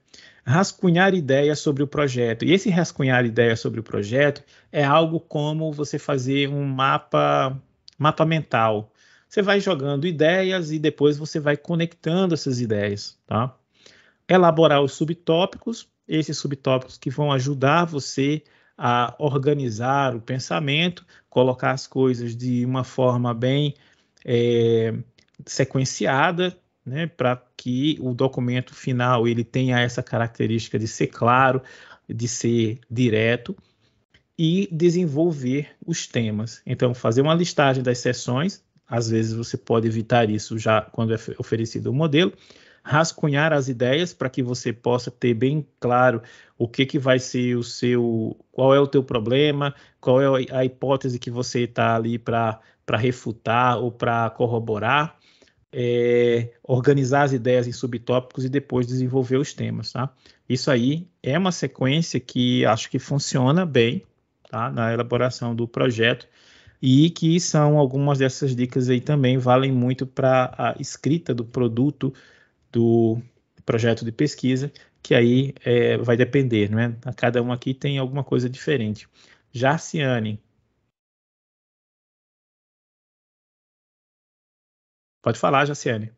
Rascunhar ideias sobre o projeto. E esse rascunhar ideias sobre o projeto é algo como você fazer um mapa mapa mental. Você vai jogando ideias e depois você vai conectando essas ideias, tá? Elaborar os subtópicos, esses subtópicos que vão ajudar você a organizar o pensamento, colocar as coisas de uma forma bem é, sequenciada, né, para que o documento final ele tenha essa característica de ser claro, de ser direto e desenvolver os temas. Então, fazer uma listagem das sessões, às vezes você pode evitar isso já quando é oferecido o modelo, rascunhar as ideias para que você possa ter bem claro o que, que vai ser o seu, qual é o teu problema, qual é a hipótese que você está ali para refutar ou para corroborar, é, organizar as ideias em subtópicos e depois desenvolver os temas, tá? Isso aí é uma sequência que acho que funciona bem tá? na elaboração do projeto e que são algumas dessas dicas aí também valem muito para a escrita do produto do projeto de pesquisa, que aí é, vai depender, né a Cada um aqui tem alguma coisa diferente. Jaciane. Pode falar, Jaciane.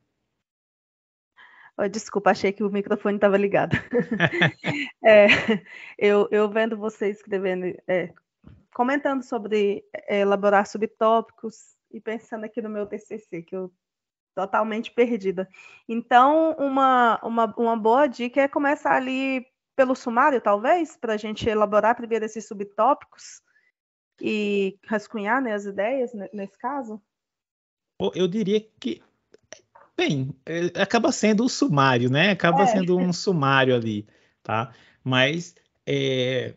Oh, desculpa, achei que o microfone estava ligado. <laughs> é, eu, eu vendo vocês escrevendo, é, comentando sobre é, elaborar subtópicos e pensando aqui no meu TCC, que eu totalmente perdida. Então, uma, uma, uma boa dica é começar ali pelo sumário, talvez, para a gente elaborar primeiro esses subtópicos e rascunhar né, as ideias né, nesse caso? Eu diria que Bem, acaba sendo um sumário, né? Acaba é. sendo um sumário ali, tá? Mas é...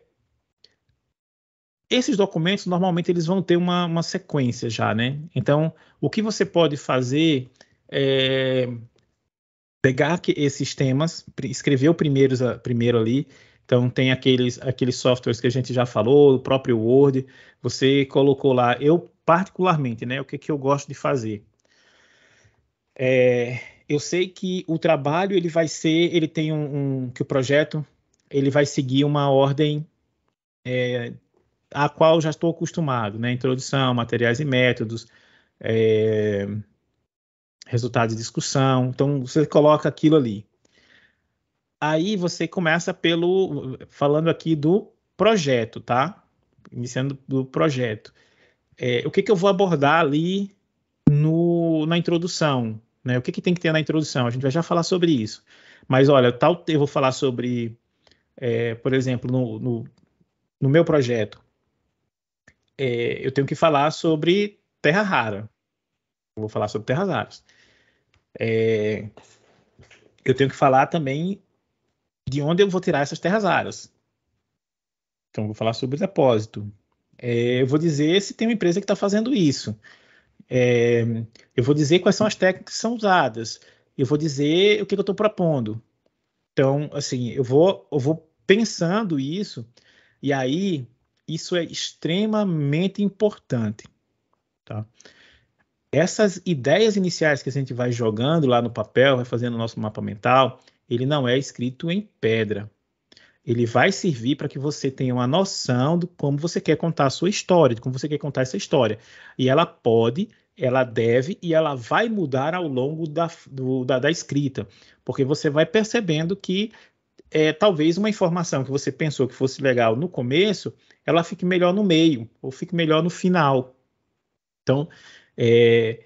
esses documentos normalmente eles vão ter uma, uma sequência já, né? Então, o que você pode fazer é pegar que esses temas, escrever o primeiro, primeiro ali. Então tem aqueles, aqueles softwares que a gente já falou, o próprio Word. Você colocou lá. Eu particularmente, né? O que, que eu gosto de fazer? É, eu sei que o trabalho ele vai ser, ele tem um, um que o projeto ele vai seguir uma ordem é, a qual já estou acostumado, né? Introdução, materiais e métodos, é, resultados de discussão. Então você coloca aquilo ali. Aí você começa pelo falando aqui do projeto, tá? Iniciando do projeto. É, o que, que eu vou abordar ali no, na introdução? Né? O que, que tem que ter na introdução? A gente vai já falar sobre isso. Mas olha, tal, eu vou falar sobre, é, por exemplo, no, no, no meu projeto, é, eu tenho que falar sobre terra rara. vou falar sobre terras raras. É, eu tenho que falar também de onde eu vou tirar essas terras raras. Então, eu vou falar sobre depósito. É, eu vou dizer se tem uma empresa que está fazendo isso. É, eu vou dizer quais são as técnicas que são usadas. Eu vou dizer o que, que eu estou propondo. Então, assim, eu vou, eu vou pensando isso, e aí isso é extremamente importante. Tá? Essas ideias iniciais que a gente vai jogando lá no papel, vai fazendo o nosso mapa mental, ele não é escrito em pedra. Ele vai servir para que você tenha uma noção de como você quer contar a sua história, de como você quer contar essa história. E ela pode ela deve e ela vai mudar ao longo da, do, da, da, escrita, porque você vai percebendo que é, talvez uma informação que você pensou que fosse legal no começo, ela fique melhor no meio ou fique melhor no final. Então, é,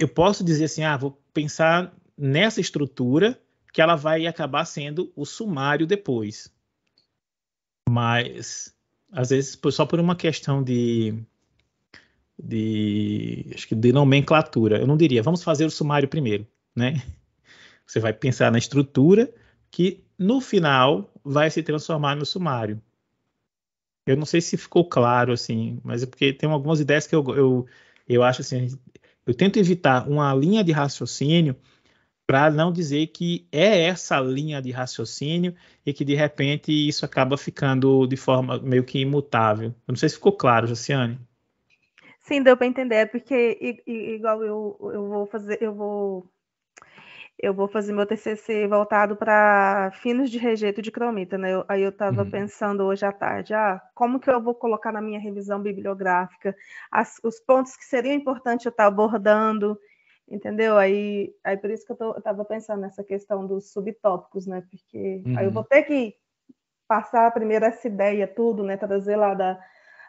eu posso dizer assim, ah, vou pensar nessa estrutura que ela vai acabar sendo o sumário depois. Mas às vezes só por uma questão de de acho que de nomenclatura. Eu não diria, vamos fazer o sumário primeiro, né? <laughs> Você vai pensar na estrutura que no final vai se transformar no sumário. Eu não sei se ficou claro assim, mas é porque tem algumas ideias que eu, eu, eu acho assim, eu tento evitar uma linha de raciocínio para não dizer que é essa linha de raciocínio e que de repente isso acaba ficando de forma meio que imutável. Eu não sei se ficou claro, Jaciane. Sim, deu para entender, é porque igual eu, eu vou fazer, eu vou eu vou fazer meu TCC voltado para finos de rejeito de cromita, né? Eu, aí eu estava uhum. pensando hoje à tarde, ah, como que eu vou colocar na minha revisão bibliográfica as, os pontos que seriam importantes eu estar tá abordando, entendeu? Aí, aí por isso que eu estava pensando nessa questão dos subtópicos, né? Porque uhum. aí eu uhum. vou ter que passar primeiro essa ideia tudo, né? Trazer lá da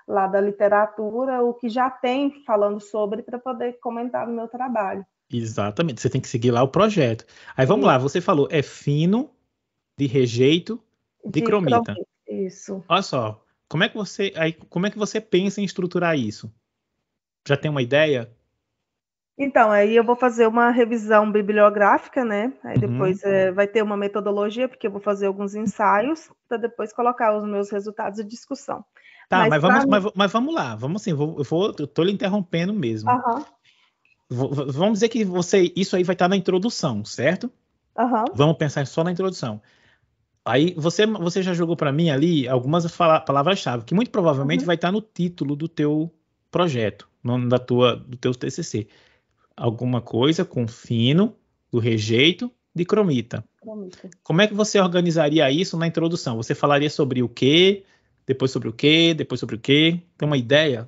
lá da literatura o que já tem falando sobre para poder comentar no meu trabalho. Exatamente, você tem que seguir lá o projeto. Aí vamos Sim. lá, você falou é fino, de rejeito, de, de cromita. cromita. Isso. Olha só, como é que você aí, como é que você pensa em estruturar isso? Já tem uma ideia? Então, aí eu vou fazer uma revisão bibliográfica, né? Aí uhum. depois é, vai ter uma metodologia, porque eu vou fazer alguns ensaios para depois colocar os meus resultados de discussão. Tá, mas, mas vamos, mim... mas, mas, vamos lá, vamos assim, vou, eu, vou, eu tô lhe interrompendo mesmo. Uhum. vamos dizer que você, isso aí vai estar tá na introdução, certo? Uhum. Vamos pensar só na introdução. Aí você, você já jogou para mim ali algumas palavras-chave que muito provavelmente uhum. vai estar tá no título do teu projeto, no, da tua, do teu TCC. Alguma coisa com fino, do rejeito, de cromita. cromita. Como é que você organizaria isso na introdução? Você falaria sobre o quê? depois sobre o quê, depois sobre o quê. Tem uma ideia?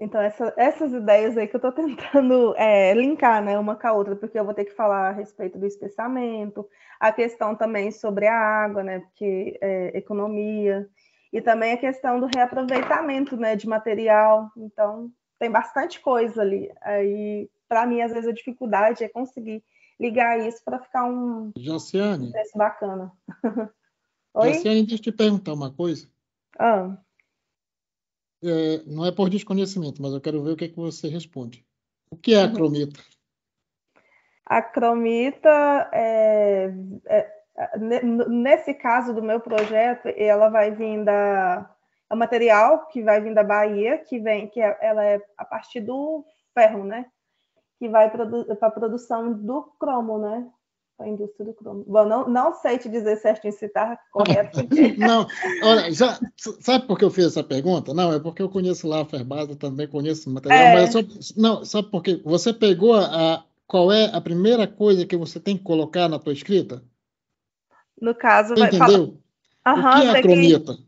Então, essa, essas ideias aí que eu estou <laughs> tentando é, linkar né, uma com a outra, porque eu vou ter que falar a respeito do espessamento, a questão também sobre a água, né, porque é, economia, e também a questão do reaproveitamento né, de material. Então, tem bastante coisa ali. Aí, para mim, às vezes, a dificuldade é conseguir ligar isso para ficar um Jaciane, bacana. <laughs> Oi? Cassiane, deixa eu te perguntar uma coisa. Ah. É, não é por desconhecimento, mas eu quero ver o que, é que você responde. O que é a cromita? A cromita, é, é, nesse caso do meu projeto, ela vai vir da. É um material que vai vir da Bahia, que vem, que é, ela é a partir do ferro, né? Que vai para produ, a produção do cromo, né? a indústria do cromo. Bom, não, não sei te dizer certinho se está correto. <laughs> não, olha, já, sabe por que eu fiz essa pergunta? Não, é porque eu conheço lá a Ferbasa, também conheço o material, é. mas só, não, só porque você pegou a, qual é a primeira coisa que você tem que colocar na tua escrita? No caso, você vai, entendeu? Aham, o que é a cromita? Que...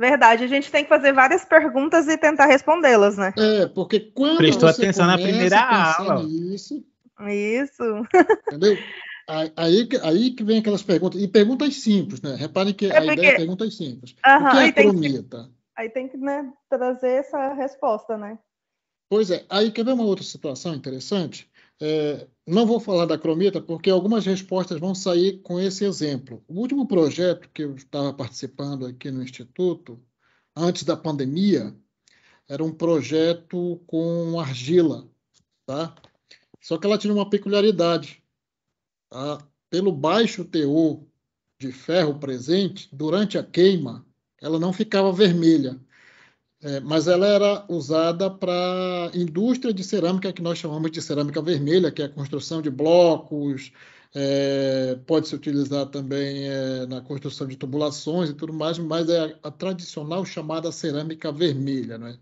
Verdade, a gente tem que fazer várias perguntas e tentar respondê-las, né? É, porque quando Prestou atenção na primeira aula. isso. Entendeu? Aí, aí que vem aquelas perguntas, e perguntas simples, né? Reparem que é porque... a ideia é perguntas simples. Uhum, o que é cromita? aí tem que né, trazer essa resposta, né? Pois é, aí quer ver uma outra situação interessante? É, não vou falar da cromita, porque algumas respostas vão sair com esse exemplo. O último projeto que eu estava participando aqui no Instituto, antes da pandemia, era um projeto com argila, tá? Só que ela tinha uma peculiaridade tá? pelo baixo teor de ferro presente, durante a queima, ela não ficava vermelha, é, mas ela era usada para indústria de cerâmica que nós chamamos de cerâmica vermelha, que é a construção de blocos, é, pode se utilizar também é, na construção de tubulações e tudo mais, mas é a, a tradicional chamada cerâmica vermelha, né?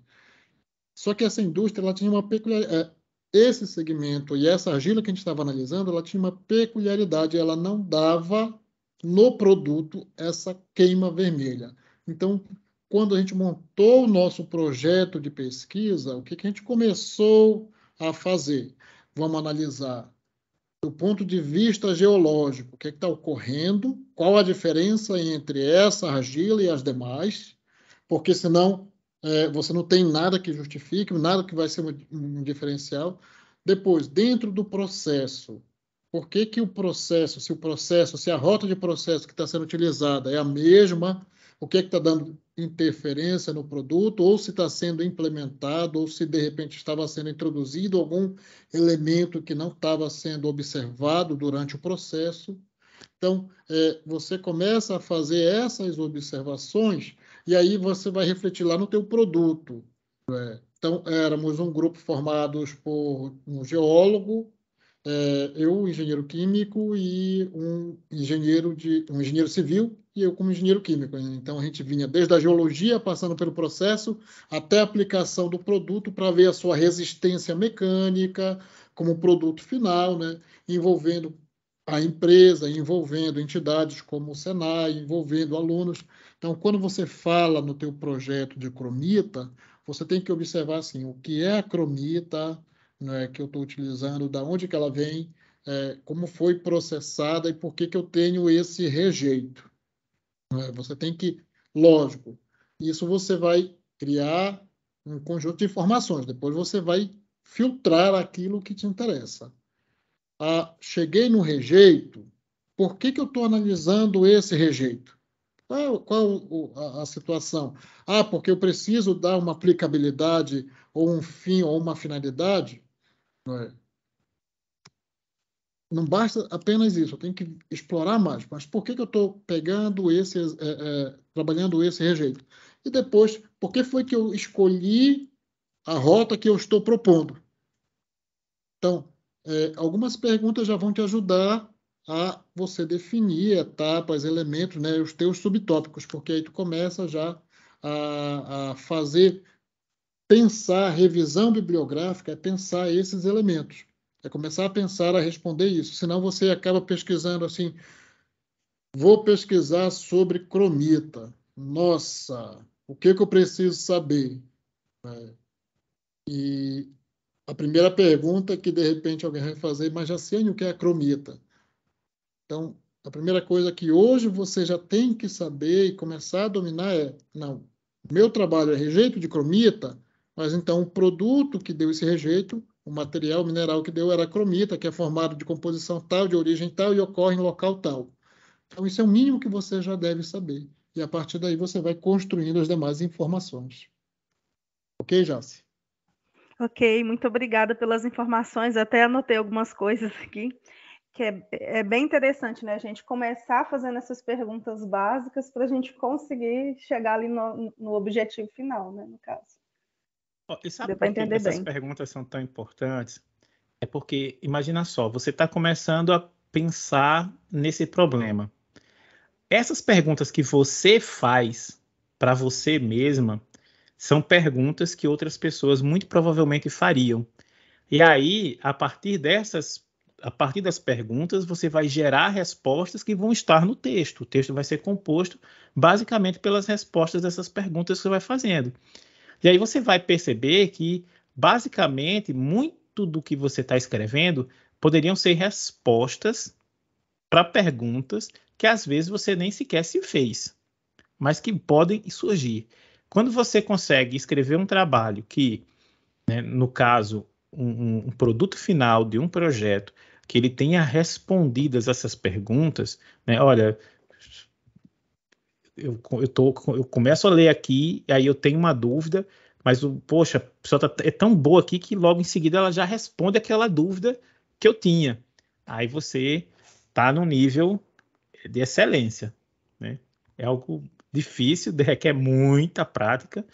Só que essa indústria ela tinha uma peculiar, é, esse segmento e essa argila que a gente estava analisando, ela tinha uma peculiaridade, ela não dava no produto essa queima vermelha. Então, quando a gente montou o nosso projeto de pesquisa, o que, que a gente começou a fazer? Vamos analisar do ponto de vista geológico, o que é está ocorrendo, qual a diferença entre essa argila e as demais, porque senão é, você não tem nada que justifique, nada que vai ser um, um diferencial. Depois, dentro do processo, por que, que o processo, se o processo, se a rota de processo que está sendo utilizada é a mesma, o que é está dando interferência no produto, ou se está sendo implementado, ou se de repente estava sendo introduzido algum elemento que não estava sendo observado durante o processo. Então, é, você começa a fazer essas observações e aí você vai refletir lá no teu produto. Né? Então, éramos um grupo formado por um geólogo, é, eu, engenheiro químico, e um engenheiro, de, um engenheiro civil, e eu como engenheiro químico. Né? Então, a gente vinha desde a geologia, passando pelo processo, até a aplicação do produto para ver a sua resistência mecânica como produto final, né? envolvendo a empresa, envolvendo entidades como o Senai, envolvendo alunos. Então, quando você fala no teu projeto de cromita, você tem que observar assim, o que é a cromita né, que eu estou utilizando, da onde que ela vem, é, como foi processada e por que, que eu tenho esse rejeito. Né? Você tem que, lógico, isso você vai criar um conjunto de informações, depois você vai filtrar aquilo que te interessa a cheguei no rejeito, por que, que eu estou analisando esse rejeito? Qual, é qual a, a, situação? Ah, porque eu preciso dar uma aplicabilidade ou um fim ou uma finalidade? Não, é? Não basta apenas isso, eu tenho que explorar mais. Mas por que, que eu estou pegando esse, é, é, trabalhando esse rejeito? E depois, por que foi que eu escolhi a rota que eu estou propondo? Então, é, algumas perguntas já vão te ajudar a você definir etapas, elementos, né, os teus subtópicos, porque aí tu começa já a, a fazer, pensar, revisão bibliográfica, é pensar esses elementos, é começar a pensar, a responder isso, senão você acaba pesquisando assim, vou pesquisar sobre cromita, nossa, o que, que eu preciso saber? É. E a primeira pergunta que de repente alguém vai fazer, mas Jaciane, o que é a cromita? Então, a primeira coisa que hoje você já tem que saber e começar a dominar é: não, meu trabalho é rejeito de cromita, mas então o produto que deu esse rejeito, o material o mineral que deu era cromita, que é formado de composição tal, de origem tal e ocorre em local tal. Então, isso é o mínimo que você já deve saber. E a partir daí você vai construindo as demais informações. Ok, Jace? Ok, muito obrigada pelas informações. Até anotei algumas coisas aqui, que é, é bem interessante, né? A gente começar fazendo essas perguntas básicas para a gente conseguir chegar ali no, no, objetivo final, né? No caso. Oh, e sabe por que essas bem. perguntas são tão importantes? É porque, imagina só, você está começando a pensar nesse problema. Essas perguntas que você faz para você mesma são perguntas que outras pessoas muito provavelmente fariam. E aí, a partir dessas, a partir das perguntas, você vai gerar respostas que vão estar no texto. O texto vai ser composto basicamente pelas respostas dessas perguntas que você vai fazendo. E aí você vai perceber que, basicamente, muito do que você está escrevendo poderiam ser respostas para perguntas que às vezes você nem sequer se fez, mas que podem surgir. Quando você consegue escrever um trabalho que, né, no caso, um, um produto final de um projeto, que ele tenha respondidas essas perguntas, né, olha, eu, eu, tô, eu começo a ler aqui, aí eu tenho uma dúvida, mas, o, poxa, a pessoa tá, é tão boa aqui que logo em seguida ela já responde aquela dúvida que eu tinha. Aí você está num nível de excelência. Né? É algo difícil, requer muita prática,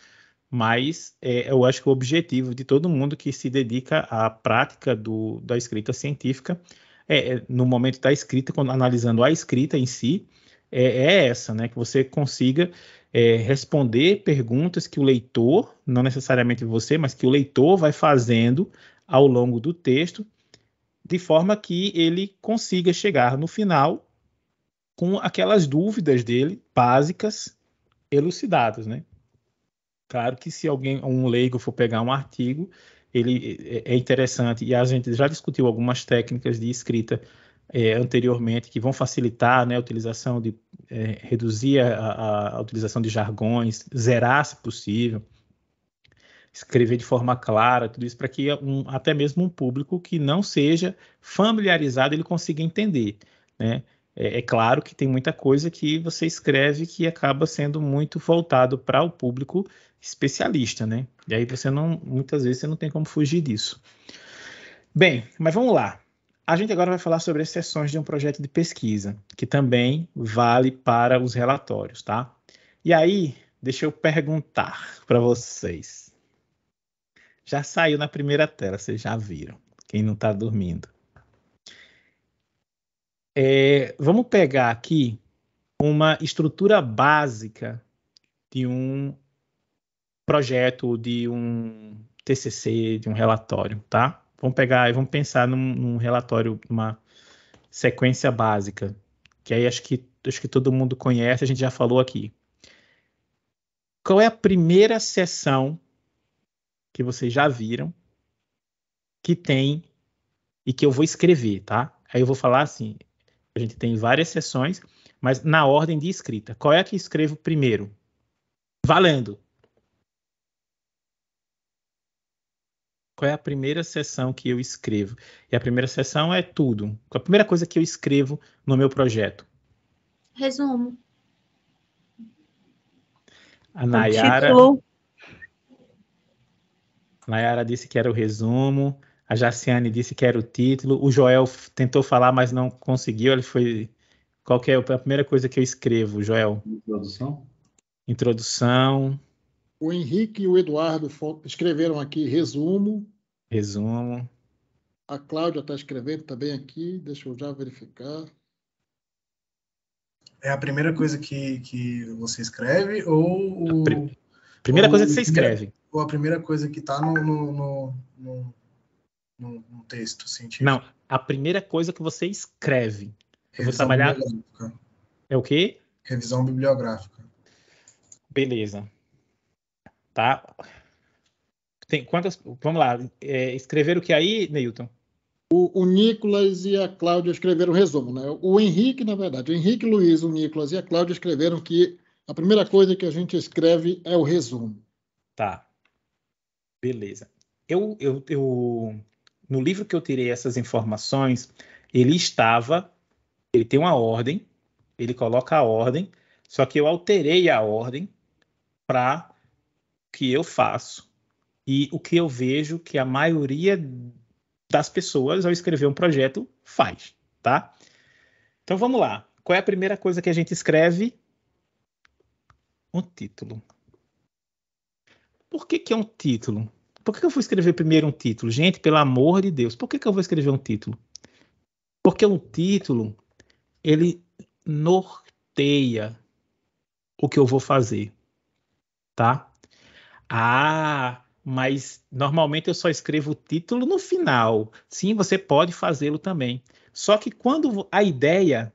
mas é, eu acho que o objetivo de todo mundo que se dedica à prática do, da escrita científica, é, é, no momento da escrita, quando, analisando a escrita em si, é, é essa, né? Que você consiga é, responder perguntas que o leitor, não necessariamente você, mas que o leitor vai fazendo ao longo do texto, de forma que ele consiga chegar no final com aquelas dúvidas dele básicas elucidadas, né? Claro que se alguém, um leigo for pegar um artigo, ele é, é interessante e a gente já discutiu algumas técnicas de escrita é, anteriormente que vão facilitar né, a utilização de é, reduzir a, a, utilização de jargões, zerar se possível, escrever de forma clara, tudo isso para que um, até mesmo um público que não seja familiarizado ele consiga entender, né? É, é, claro que tem muita coisa que você escreve que acaba sendo muito voltado para o público especialista, né? E aí você não, muitas vezes você não tem como fugir disso. Bem, mas vamos lá. A gente agora vai falar sobre as sessões de um projeto de pesquisa, que também vale para os relatórios, tá? E aí, deixa eu perguntar para vocês. Já saiu na primeira tela, vocês já viram. Quem não está dormindo. É, vamos pegar aqui uma estrutura básica de um projeto, de um TCC, de um relatório, tá? Vamos pegar e vamos pensar num, num relatório, uma sequência básica, que aí acho que, acho que todo mundo conhece, a gente já falou aqui. Qual é a primeira sessão que vocês já viram que tem e que eu vou escrever, tá? Aí eu vou falar assim, a gente tem várias sessões, mas na ordem de escrita. Qual é a que escrevo primeiro? Valendo! Qual é a primeira sessão que eu escrevo? E a primeira sessão é tudo. Qual é a primeira coisa que eu escrevo no meu projeto? Resumo. A Nayara. Nayara disse que era o resumo. A Jaciane disse que era o título. O Joel tentou falar, mas não conseguiu. Ele foi. Qual que é a primeira coisa que eu escrevo, Joel? Introdução. Introdução. O Henrique e o Eduardo escreveram aqui resumo. Resumo. A Cláudia está escrevendo também tá aqui, deixa eu já verificar. É a primeira coisa que, que você escreve ou. primeira ou, coisa que você escreve. Ou a primeira coisa que está no, no, no, no, num, num texto científico? Não, a primeira coisa que você escreve. Revisão eu vou trabalhar. Bibliográfica. É o quê? Revisão bibliográfica. Beleza. Tá. Tem quantas. Vamos lá. É, escrever o que aí, Neilton? O, o, Nicolas e a Cláudia escreveram o resumo, né? O Henrique, na verdade, o Henrique Luiz, o Nicolas e a Cláudia escreveram que a primeira coisa que a gente escreve é o resumo. Tá. Beleza. Eu, eu, eu no livro que eu tirei essas informações, ele estava, ele tem uma ordem, ele coloca a ordem, só que eu alterei a ordem para que eu faço e o que eu vejo que a maioria das pessoas ao escrever um projeto faz, tá? Então vamos lá. Qual é a primeira coisa que a gente escreve? Um título. Por que, que é um título? Por que eu vou escrever primeiro um título? Gente, pelo amor de Deus, por que, eu vou escrever um título? Porque o um título, ele norteia o que eu vou fazer, tá? Ah, mas normalmente eu só escrevo o título no final. Sim, você pode fazê-lo também. Só que quando a ideia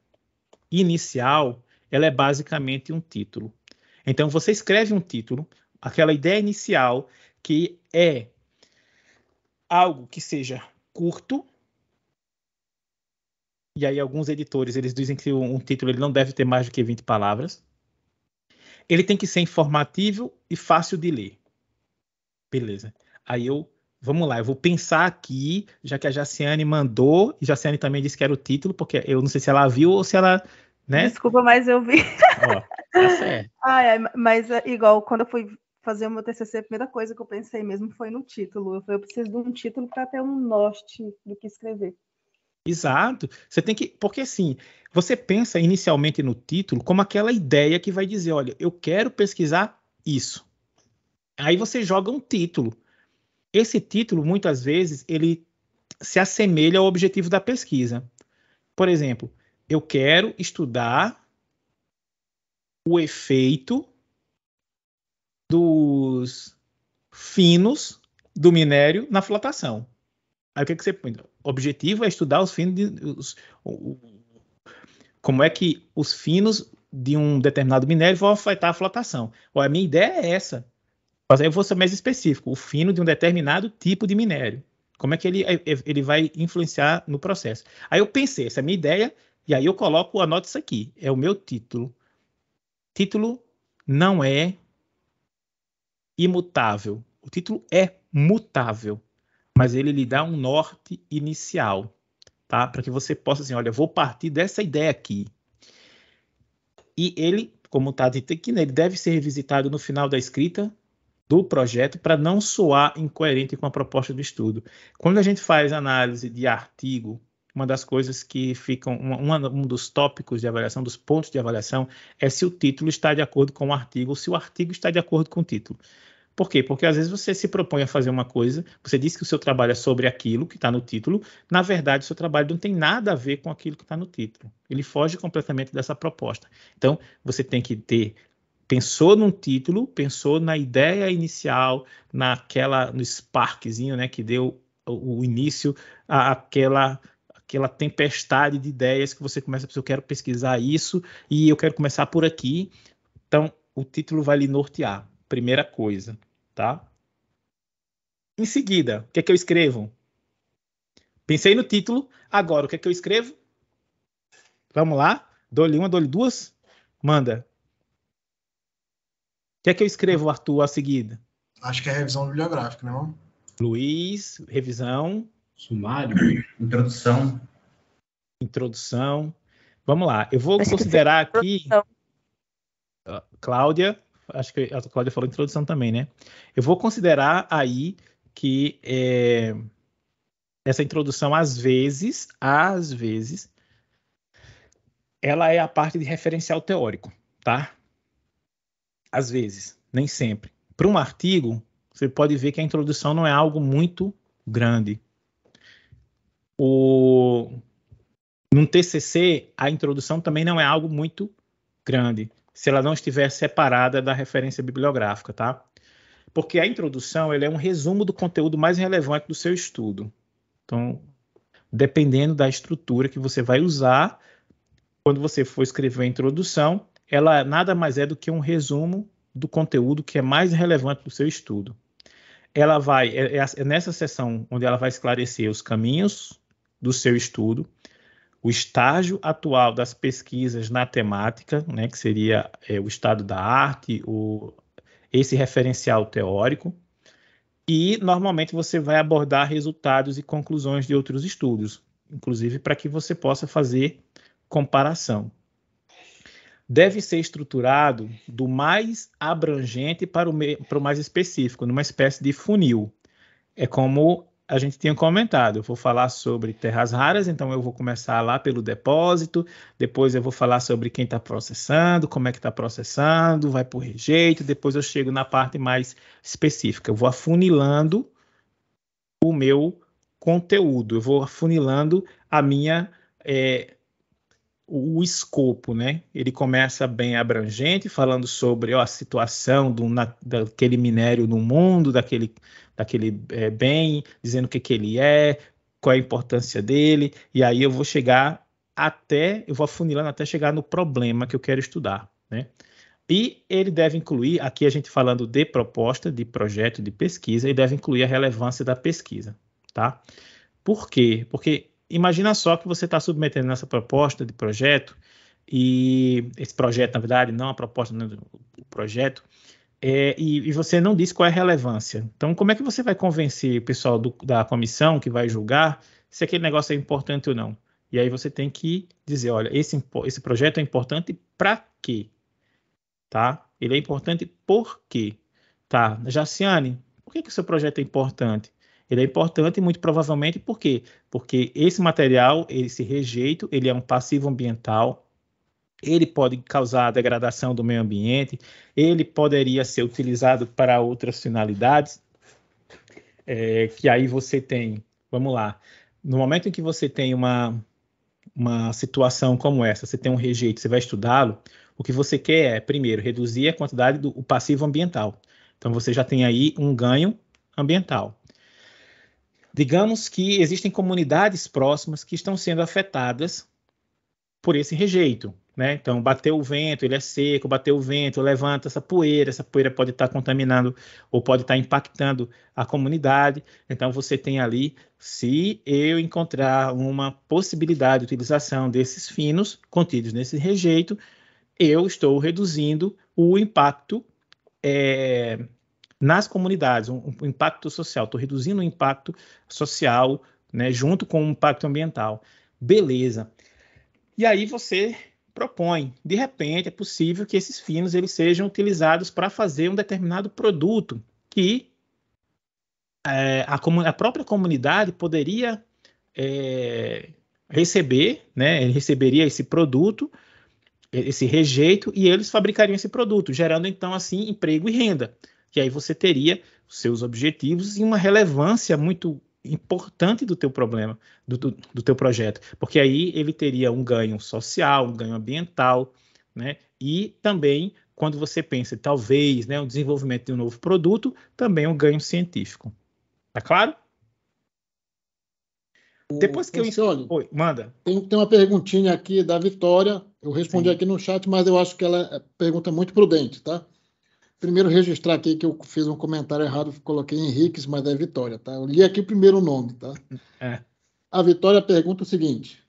inicial, ela é basicamente um título. Então você escreve um título, aquela ideia inicial, que é algo que seja curto. E aí alguns editores, eles dizem que um título ele não deve ter mais do que 20 palavras. Ele tem que ser informativo e fácil de ler. Beleza. Aí eu, vamos lá, eu vou pensar aqui, já que a Jaciane mandou, e Jaciane também disse que era o título, porque eu não sei se ela viu ou se ela né? Desculpa, mas eu vi. Ó, tá certo. <laughs> Ai, mas é igual quando eu fui fazer o meu TCC, a primeira coisa que eu pensei mesmo foi no título. Eu falei, eu preciso de um título para ter um norte do que escrever. Exato. Você tem que, porque assim, você pensa inicialmente no título como aquela ideia que vai dizer, olha, eu quero pesquisar isso. Aí você joga um título. Esse título muitas vezes ele se assemelha ao objetivo da pesquisa. Por exemplo, eu quero estudar o efeito dos finos do minério na flotação. Aí o que, é que você põe? objetivo é estudar os finos, de, os, o, como é que os finos de um determinado minério vão afetar a flotação. Ou a minha ideia é essa. Mas eu vou ser mais específico, o fino de um determinado tipo de minério. Como é que ele, é, é, ele vai influenciar no processo? Aí eu pensei, essa é a minha ideia, e aí eu coloco, anoto isso aqui, é o meu título. Título não é imutável. O título é mutável, mas ele lhe dá um norte inicial, tá? Para que você possa assim, olha, vou partir dessa ideia aqui. E ele, como está dito aqui, né, ele deve ser revisitado no final da escrita do projeto para não soar incoerente com a proposta do estudo. Quando a gente faz análise de artigo uma das coisas que ficam, um um dos tópicos de avaliação, dos pontos de avaliação, é se o título está de acordo com o artigo ou se o artigo está de acordo com o título. Por quê? Porque às vezes você se propõe a fazer uma coisa, você diz que o seu trabalho é sobre aquilo que está no título, na verdade, o seu trabalho não tem nada a ver com aquilo que está no título. Ele foge completamente dessa proposta. Então, você tem que ter pensou num título, pensou na ideia inicial, naquela no sparkzinho, né, que deu o início àquela aquela tempestade de ideias que você começa a pensar, eu quero pesquisar isso e eu quero começar por aqui. Então, o título vai lhe nortear, primeira coisa, tá? Em seguida, o que é que eu escrevo? Pensei no título, agora o que é que eu escrevo? Vamos lá? Dou-lhe uma, dou-lhe duas? Manda. O que é que eu escrevo, Arthur, a seguida? Acho que é revisão bibliográfica, não? Né, Luiz, revisão Sumário. Introdução. Introdução. Vamos lá, eu vou acho considerar aqui. Ah, Cláudia, acho que a Cláudia falou introdução também, né? Eu vou considerar aí que é, essa introdução, às vezes, às vezes, ela é a parte de referencial teórico, tá? Às vezes, nem sempre. Para um artigo, você pode ver que a introdução não é algo muito grande. O, num TCC, a introdução também não é algo muito grande, se ela não estiver separada da referência bibliográfica, tá? Porque a introdução ele é um resumo do conteúdo mais relevante do seu estudo. Então, dependendo da estrutura que você vai usar, quando você for escrever a introdução, ela nada mais é do que um resumo do conteúdo que é mais relevante do seu estudo. Ela vai, é, é, é nessa sessão onde ela vai esclarecer os caminhos do seu estudo, o estágio atual das pesquisas na temática, né, que seria é, o estado da arte, o, esse referencial teórico, e normalmente você vai abordar resultados e conclusões de outros estudos, inclusive para que você possa fazer comparação. Deve ser estruturado do mais abrangente para o, para o mais específico, numa espécie de funil. É como a gente tinha comentado, eu vou falar sobre terras raras, então eu vou começar lá pelo depósito, depois eu vou falar sobre quem está processando, como é que está processando, vai por rejeito, depois eu chego na parte mais específica, eu vou afunilando o meu conteúdo, eu vou afunilando a minha é, o escopo, né? Ele começa bem abrangente, falando sobre ó, a situação do, na, daquele minério no mundo, daquele daquele é, bem, dizendo o que, que ele é, qual é a importância dele, e aí eu vou chegar até, eu vou afunilando até chegar no problema que eu quero estudar, né? E ele deve incluir, aqui a gente falando de proposta, de projeto, de pesquisa, ele deve incluir a relevância da pesquisa, tá? Por quê? Porque imagina só que você está submetendo essa proposta de projeto, e esse projeto, na verdade, não a proposta, não, né, o projeto, é, e, e, você não diz qual é a relevância. Então, como é que você vai convencer o pessoal do, da comissão que vai julgar se aquele negócio é importante ou não? E aí você tem que dizer, olha, esse, esse projeto é importante para quê? Tá? Ele é importante por quê? Tá? Jaciane, por que, que o seu projeto é importante? Ele é importante muito provavelmente por quê? Porque esse material, esse rejeito, ele é um passivo ambiental, ele pode causar degradação do meio ambiente, ele poderia ser utilizado para outras finalidades, é, que aí você tem, vamos lá, no momento em que você tem uma, uma situação como essa, você tem um rejeito, você vai estudá-lo, o que você quer é, primeiro, reduzir a quantidade do passivo ambiental. Então, você já tem aí um ganho ambiental. Digamos que existem comunidades próximas que estão sendo afetadas por esse rejeito. Né? Então, bateu o vento, ele é seco, bateu o vento, levanta essa poeira, essa poeira pode estar tá contaminando ou pode estar tá impactando a comunidade. Então, você tem ali, se eu encontrar uma possibilidade de utilização desses finos contidos nesse rejeito, eu estou reduzindo o impacto é, nas comunidades, o um, um impacto social, estou reduzindo o impacto social né, junto com o impacto ambiental. Beleza. E aí você propõe. De repente, é possível que esses finos eles sejam utilizados para fazer um determinado produto que é, a, a, própria comunidade poderia é, receber, né? Ele receberia esse produto, esse rejeito, e eles fabricariam esse produto, gerando então assim emprego e renda. E aí você teria seus objetivos e uma relevância muito importante do teu problema, do, do, do teu projeto, porque aí ele teria um ganho social, um ganho ambiental, né? E também quando você pensa, talvez, né, o desenvolvimento de um novo produto, também um ganho científico. Tá claro? O, Depois que eu. Olha, Oi, manda. Tem, tem, uma perguntinha aqui da Vitória. Eu respondi Sim. aqui no chat, mas eu acho que ela é pergunta muito prudente, tá? Primeiro registrar aqui que eu fiz um comentário errado, coloquei Henriques, mas é Vitória, tá? Eu li aqui primeiro o nome, tá? É. A Vitória pergunta o seguinte: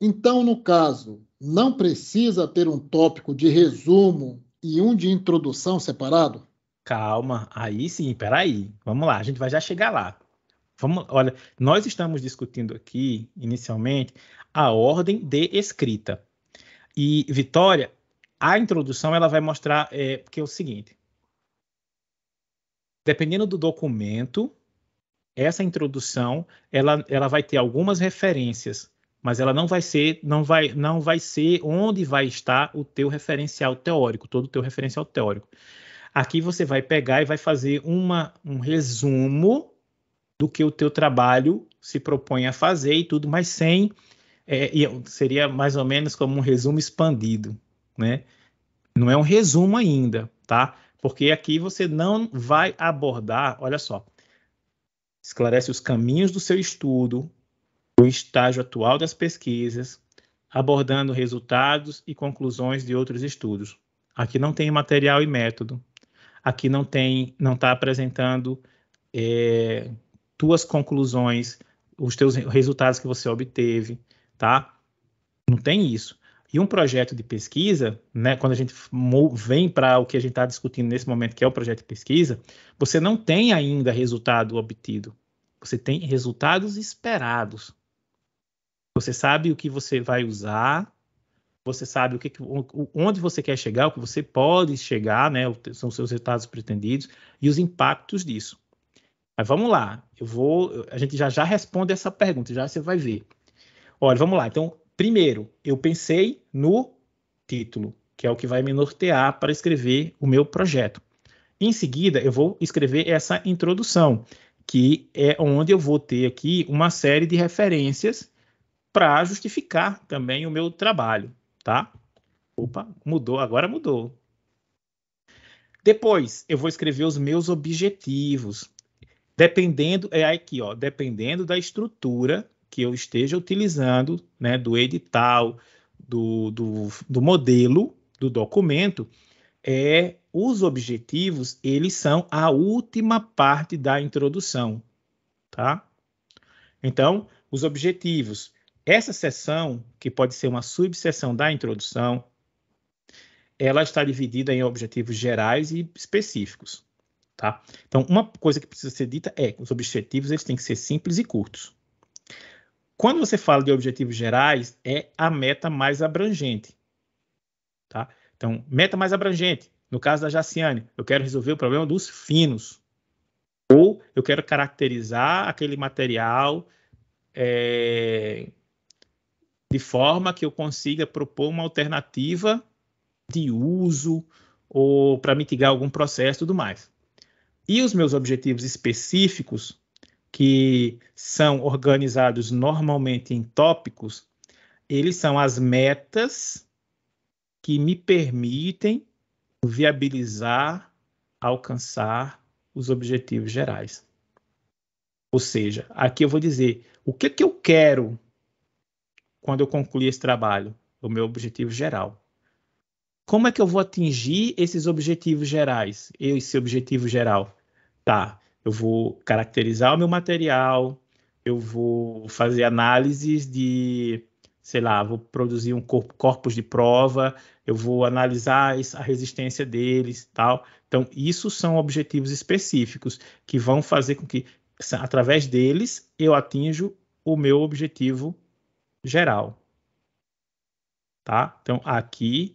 então, no caso, não precisa ter um tópico de resumo e um de introdução separado? Calma, aí sim, peraí. Vamos lá, a gente vai já chegar lá. Vamos, olha, nós estamos discutindo aqui, inicialmente, a ordem de escrita. E, Vitória, a introdução ela vai mostrar é, é o seguinte: dependendo do documento, essa introdução ela, ela vai ter algumas referências, mas ela não vai ser não vai não vai ser onde vai estar o teu referencial teórico, todo o teu referencial teórico. Aqui você vai pegar e vai fazer uma, um resumo do que o teu trabalho se propõe a fazer e tudo, mas sem é, seria mais ou menos como um resumo expandido, né? Não é um resumo ainda, tá? Porque aqui você não vai abordar, olha só, esclarece os caminhos do seu estudo, o estágio atual das pesquisas, abordando resultados e conclusões de outros estudos. Aqui não tem material e método. Aqui não tem, não está apresentando é, tuas conclusões, os teus resultados que você obteve, tá? Não tem isso. E um projeto de pesquisa, né, quando a gente vem para o que a gente está discutindo nesse momento, que é o projeto de pesquisa, você não tem ainda resultado obtido. Você tem resultados esperados. Você sabe o que você vai usar, você sabe o que, onde você quer chegar, o que você pode chegar, né? São os seus resultados pretendidos e os impactos disso. Mas vamos lá, eu vou, a gente já já responde essa pergunta, já você vai ver. Olha, vamos lá. Então, Primeiro, eu pensei no título, que é o que vai me nortear para escrever o meu projeto. Em seguida, eu vou escrever essa introdução, que é onde eu vou ter aqui uma série de referências para justificar também o meu trabalho, tá? Opa, mudou, agora mudou. Depois, eu vou escrever os meus objetivos. Dependendo, é aqui, ó, dependendo da estrutura que eu esteja utilizando, né, do edital, do, do, do modelo, do documento, é os objetivos, eles são a última parte da introdução, tá? Então, os objetivos. Essa seção, que pode ser uma subseção da introdução, ela está dividida em objetivos gerais e específicos, tá? Então, uma coisa que precisa ser dita é, os objetivos, eles têm que ser simples e curtos. Quando você fala de objetivos gerais, é a meta mais abrangente. Tá? Então, meta mais abrangente. No caso da Jaciane, eu quero resolver o problema dos finos. Ou eu quero caracterizar aquele material é, de forma que eu consiga propor uma alternativa de uso ou para mitigar algum processo e tudo mais. E os meus objetivos específicos que são organizados normalmente em tópicos, eles são as metas que me permitem viabilizar, alcançar os objetivos gerais. Ou seja, aqui eu vou dizer o que, que eu quero quando eu concluir esse trabalho, o meu objetivo geral. Como é que eu vou atingir esses objetivos gerais, esse objetivo geral? Tá, eu vou caracterizar o meu material, eu vou fazer análises de, sei lá, vou produzir um corpo, corpos de prova, eu vou analisar a resistência deles, tal. Então, isso são objetivos específicos que vão fazer com que através deles eu atinjo o meu objetivo geral. Tá? Então, aqui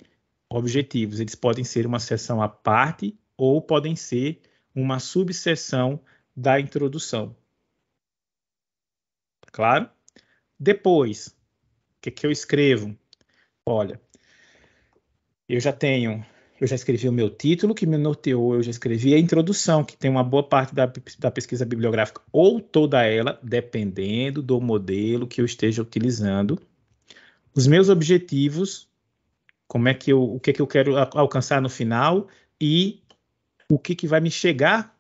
objetivos, eles podem ser uma sessão à parte ou podem ser uma subseção da introdução. Claro? Depois, o que, é que eu escrevo? Olha, eu já tenho, eu já escrevi o meu título que me norteou, eu já escrevi a introdução, que tem uma boa parte da, da pesquisa bibliográfica, ou toda ela, dependendo do modelo que eu esteja utilizando. Os meus objetivos, como é que eu, o que, é que eu quero alcançar no final e o que, que vai me chegar,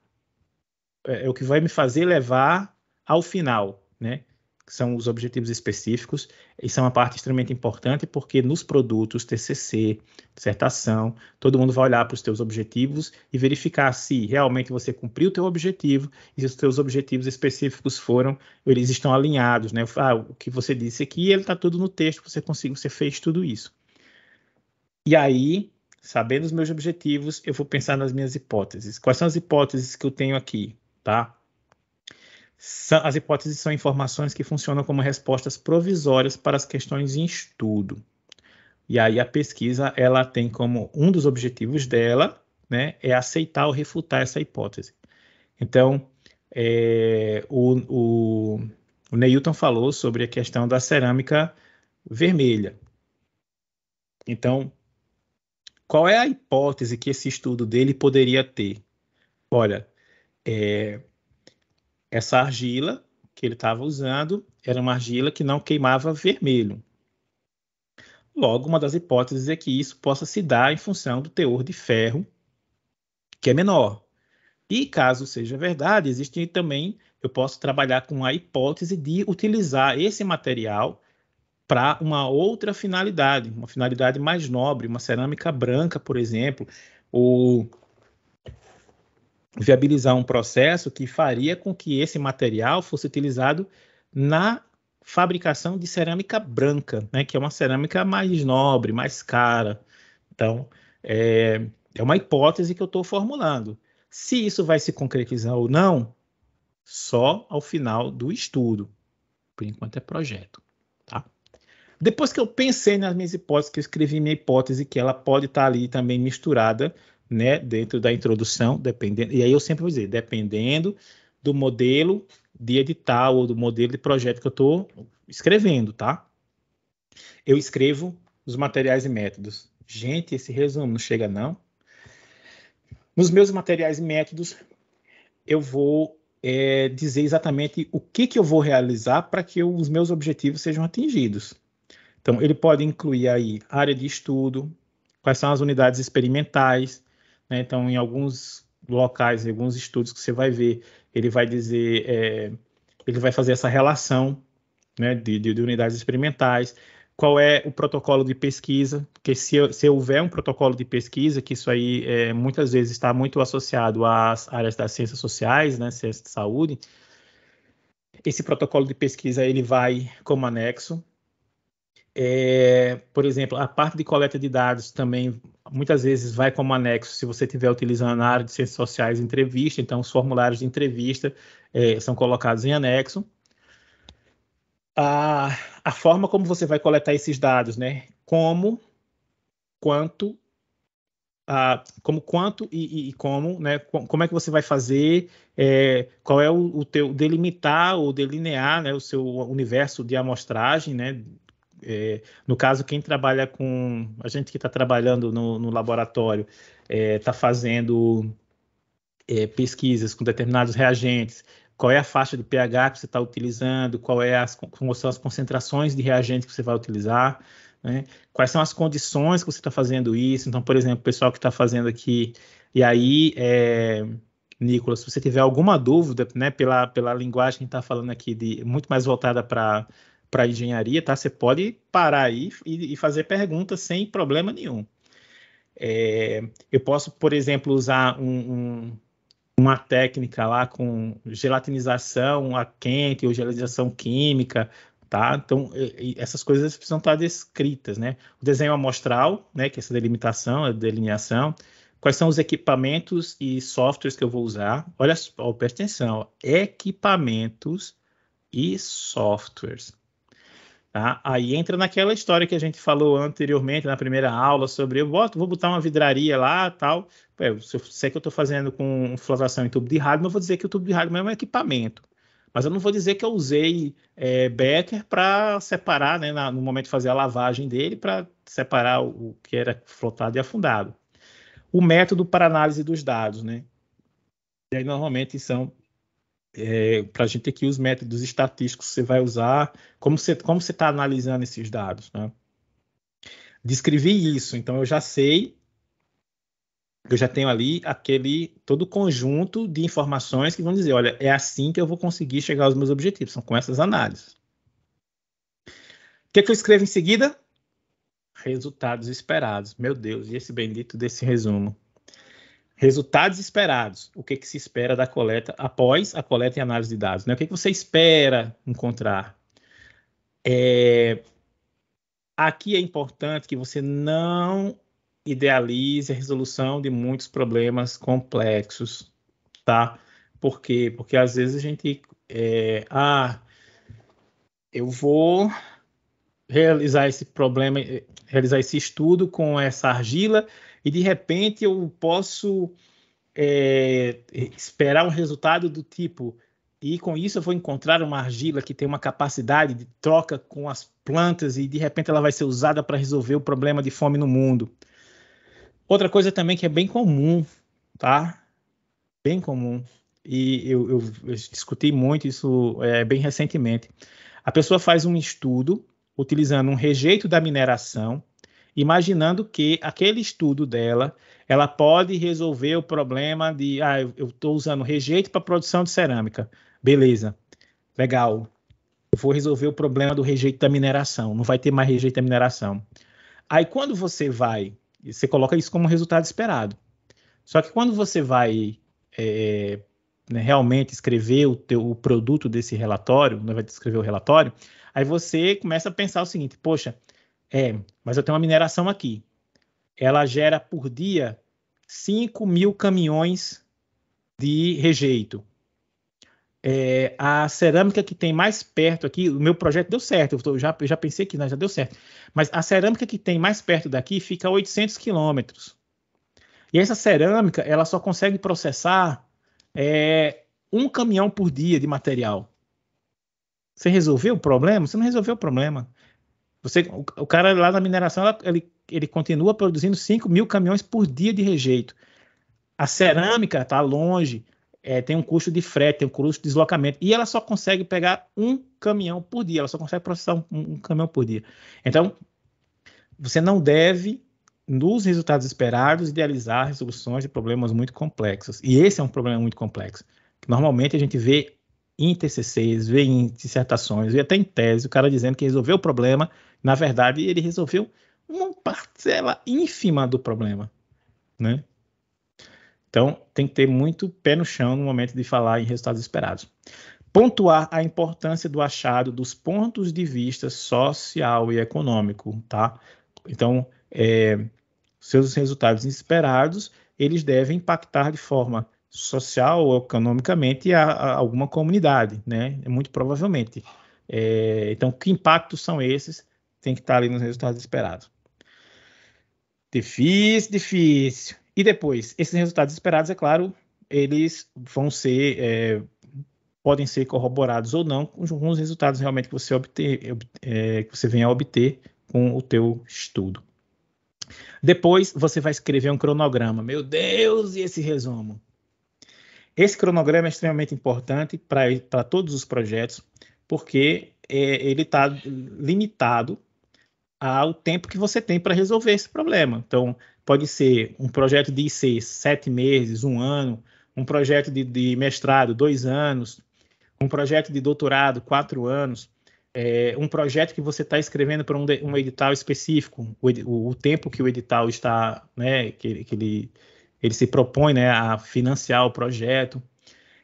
é, é, o que vai me fazer levar ao final, né? Que são os objetivos específicos, e são é uma parte extremamente importante, porque nos produtos, TCC, dissertação, todo mundo vai olhar para os teus objetivos e verificar se realmente você cumpriu o teu objetivo e se os teus objetivos específicos foram, eles estão alinhados, né? Ah, o que você disse aqui, ele está tudo no texto, você conseguiu, você fez tudo isso. E aí, sabendo os meus objetivos, eu vou pensar nas minhas hipóteses. Quais são as hipóteses que eu tenho aqui, tá? As hipóteses são informações que funcionam como respostas provisórias para as questões em estudo. E aí a pesquisa, ela tem como um dos objetivos dela, né, é aceitar ou refutar essa hipótese. Então, é, o, o, o Neilton falou sobre a questão da cerâmica vermelha. Então, qual é a hipótese que esse estudo dele poderia ter? Olha, é, essa argila que ele estava usando era uma argila que não queimava vermelho. Logo, uma das hipóteses é que isso possa se dar em função do teor de ferro, que é menor. E caso seja verdade, existe também, eu posso trabalhar com a hipótese de utilizar esse material para uma outra finalidade, uma finalidade mais nobre, uma cerâmica branca, por exemplo, ou viabilizar um processo que faria com que esse material fosse utilizado na fabricação de cerâmica branca, né, que é uma cerâmica mais nobre, mais cara. Então, é, é uma hipótese que eu estou formulando. Se isso vai se concretizar ou não, só ao final do estudo. Por enquanto é projeto. Depois que eu pensei nas minhas hipóteses, que eu escrevi minha hipótese, que ela pode estar tá ali também misturada, né, dentro da introdução, dependendo. E aí eu sempre vou dizer, dependendo do modelo de edital ou do modelo de projeto que eu estou escrevendo, tá? Eu escrevo os materiais e métodos. Gente, esse resumo não chega não. Nos meus materiais e métodos, eu vou é, dizer exatamente o que, que eu vou realizar para que os meus objetivos sejam atingidos. Então, ele pode incluir aí área de estudo, quais são as unidades experimentais, né? Então, em alguns locais, em alguns estudos que você vai ver, ele vai dizer, é, ele vai fazer essa relação né, de, de, de unidades experimentais, qual é o protocolo de pesquisa, porque se, se, houver um protocolo de pesquisa, que isso aí é, muitas vezes está muito associado às áreas das ciências sociais, né, ciência de saúde, esse protocolo de pesquisa ele vai como anexo, é, por exemplo, a parte de coleta de dados também muitas vezes vai como anexo se você estiver utilizando na área de ciências sociais entrevista, então os formulários de entrevista é, são colocados em anexo. A, a forma como você vai coletar esses dados, né? Como, quanto, a, como quanto e, e, como, né? Como é que você vai fazer? É, qual é o, o teu delimitar ou delinear, né? O seu universo de amostragem, né? É, no caso, quem trabalha com. A gente que está trabalhando no, no laboratório está é, tá fazendo é, pesquisas com determinados reagentes, qual é a faixa de pH que você está utilizando, qual é as, quais são as concentrações de reagentes que você vai utilizar, né? quais são as condições que você está fazendo isso. Então, por exemplo, o pessoal que está fazendo aqui, e aí, é, Nicolas, se você tiver alguma dúvida, né, pela, pela linguagem que está falando aqui, de, muito mais voltada para para engenharia, tá? Você pode parar aí e, e fazer perguntas sem problema nenhum. É, eu posso, por exemplo, usar um, um, uma técnica lá com gelatinização a quente ou gelatinização química, tá? Então, essas coisas precisam estar descritas, né? O desenho amostral, né? Que é essa delimitação, a delineação. Quais são os equipamentos e softwares que eu vou usar? Olha, ó, presta atenção, ó, equipamentos e softwares. Tá? Aí entra naquela história que a gente falou anteriormente na primeira aula sobre eu boto, vou botar uma vidraria lá tal. Pé, se eu sei é que eu estou fazendo com flotação em tubo de rádio, não vou dizer que o tubo de rádio é um equipamento. Mas eu não vou dizer que eu usei é, Becker para separar, né, na, no momento de fazer a lavagem dele, para separar o, o, que era flotado e afundado. O método para análise dos dados, né? E aí normalmente são é, para a gente aqui os métodos estatísticos que você vai usar, como você como você está analisando esses dados, né? Descrevi isso, então eu já sei, eu já tenho ali aquele todo o conjunto de informações que vão dizer, olha, é assim que eu vou conseguir chegar aos meus objetivos, são com essas análises. O que, é que eu escrevo em seguida? Resultados esperados. Meu Deus, e esse bendito desse resumo? Resultados esperados. O que, que se espera da coleta após a coleta e análise de dados? Né? O que, que você espera encontrar? É... Aqui é importante que você não idealize a resolução de muitos problemas complexos, tá? Por quê? Porque às vezes a gente. É... Ah, eu vou realizar esse problema, eh, realizar esse estudo com essa argila e de repente eu posso é, esperar um resultado do tipo e com isso eu vou encontrar uma argila que tem uma capacidade de troca com as plantas e de repente ela vai ser usada para resolver o problema de fome no mundo. Outra coisa também que é bem comum, tá? Bem comum. E eu, eu, eu discuti muito isso é, bem recentemente. A pessoa faz um estudo utilizando um rejeito da mineração, imaginando que aquele estudo dela ela pode resolver o problema de ah, eu estou usando rejeito para produção de cerâmica. Beleza, legal. vou resolver o problema do rejeito da mineração. Não vai ter mais rejeito da mineração. Aí quando você vai, você coloca isso como resultado esperado. Só que quando você vai é, né, realmente escrever o, teu, o produto desse relatório, não né, vai descrever o relatório, aí você começa a pensar o seguinte: poxa, é, mas eu tenho uma mineração aqui. Ela gera por dia 5 mil caminhões de rejeito. É, a cerâmica que tem mais perto aqui, o meu projeto deu certo, eu, tô, já, eu já pensei que né, já deu certo, mas a cerâmica que tem mais perto daqui fica a 800 quilômetros. E essa cerâmica, ela só consegue processar é, um caminhão por dia de material. Você resolveu o problema? Você não resolveu o problema. Você, o, o cara lá na mineração, ela, ele, ele continua produzindo 5 mil caminhões por dia de rejeito. A cerâmica está longe, é, tem um custo de frete, tem um custo de deslocamento, e ela só consegue pegar um caminhão por dia, ela só consegue processar um, um caminhão por dia. Então, você não deve nos resultados esperados, idealizar resoluções de problemas muito complexos. E esse é um problema muito complexo. Normalmente a gente vê em TCCs, vê em dissertações, vê até em tese, o cara dizendo que resolveu o problema, na verdade ele resolveu uma parcela ínfima do problema, né? Então, tem que ter muito pé no chão no momento de falar em resultados esperados. Pontuar a importância do achado dos pontos de vista social e econômico, tá? Então, é, seus resultados inesperados, eles devem impactar de forma social ou economicamente a, a alguma comunidade, né? Muito provavelmente. É, então, que impactos são esses? Tem que estar ali nos resultados esperados. Difícil, difícil. E depois, esses resultados esperados, é claro, eles vão ser, é, podem ser corroborados ou não com os resultados realmente que você obter, é, que você venha a obter com o teu estudo. Depois você vai escrever um cronograma. Meu Deus, e esse resumo? Esse cronograma é extremamente importante para todos os projetos, porque é, ele está limitado ao tempo que você tem para resolver esse problema. Então, pode ser um projeto de IC sete meses, um ano, um projeto de, de mestrado dois anos, um projeto de doutorado quatro anos é, um projeto que você está escrevendo para um, um, edital específico, o, o, tempo que o edital está, né, que, que ele, ele se propõe né, a financiar o projeto.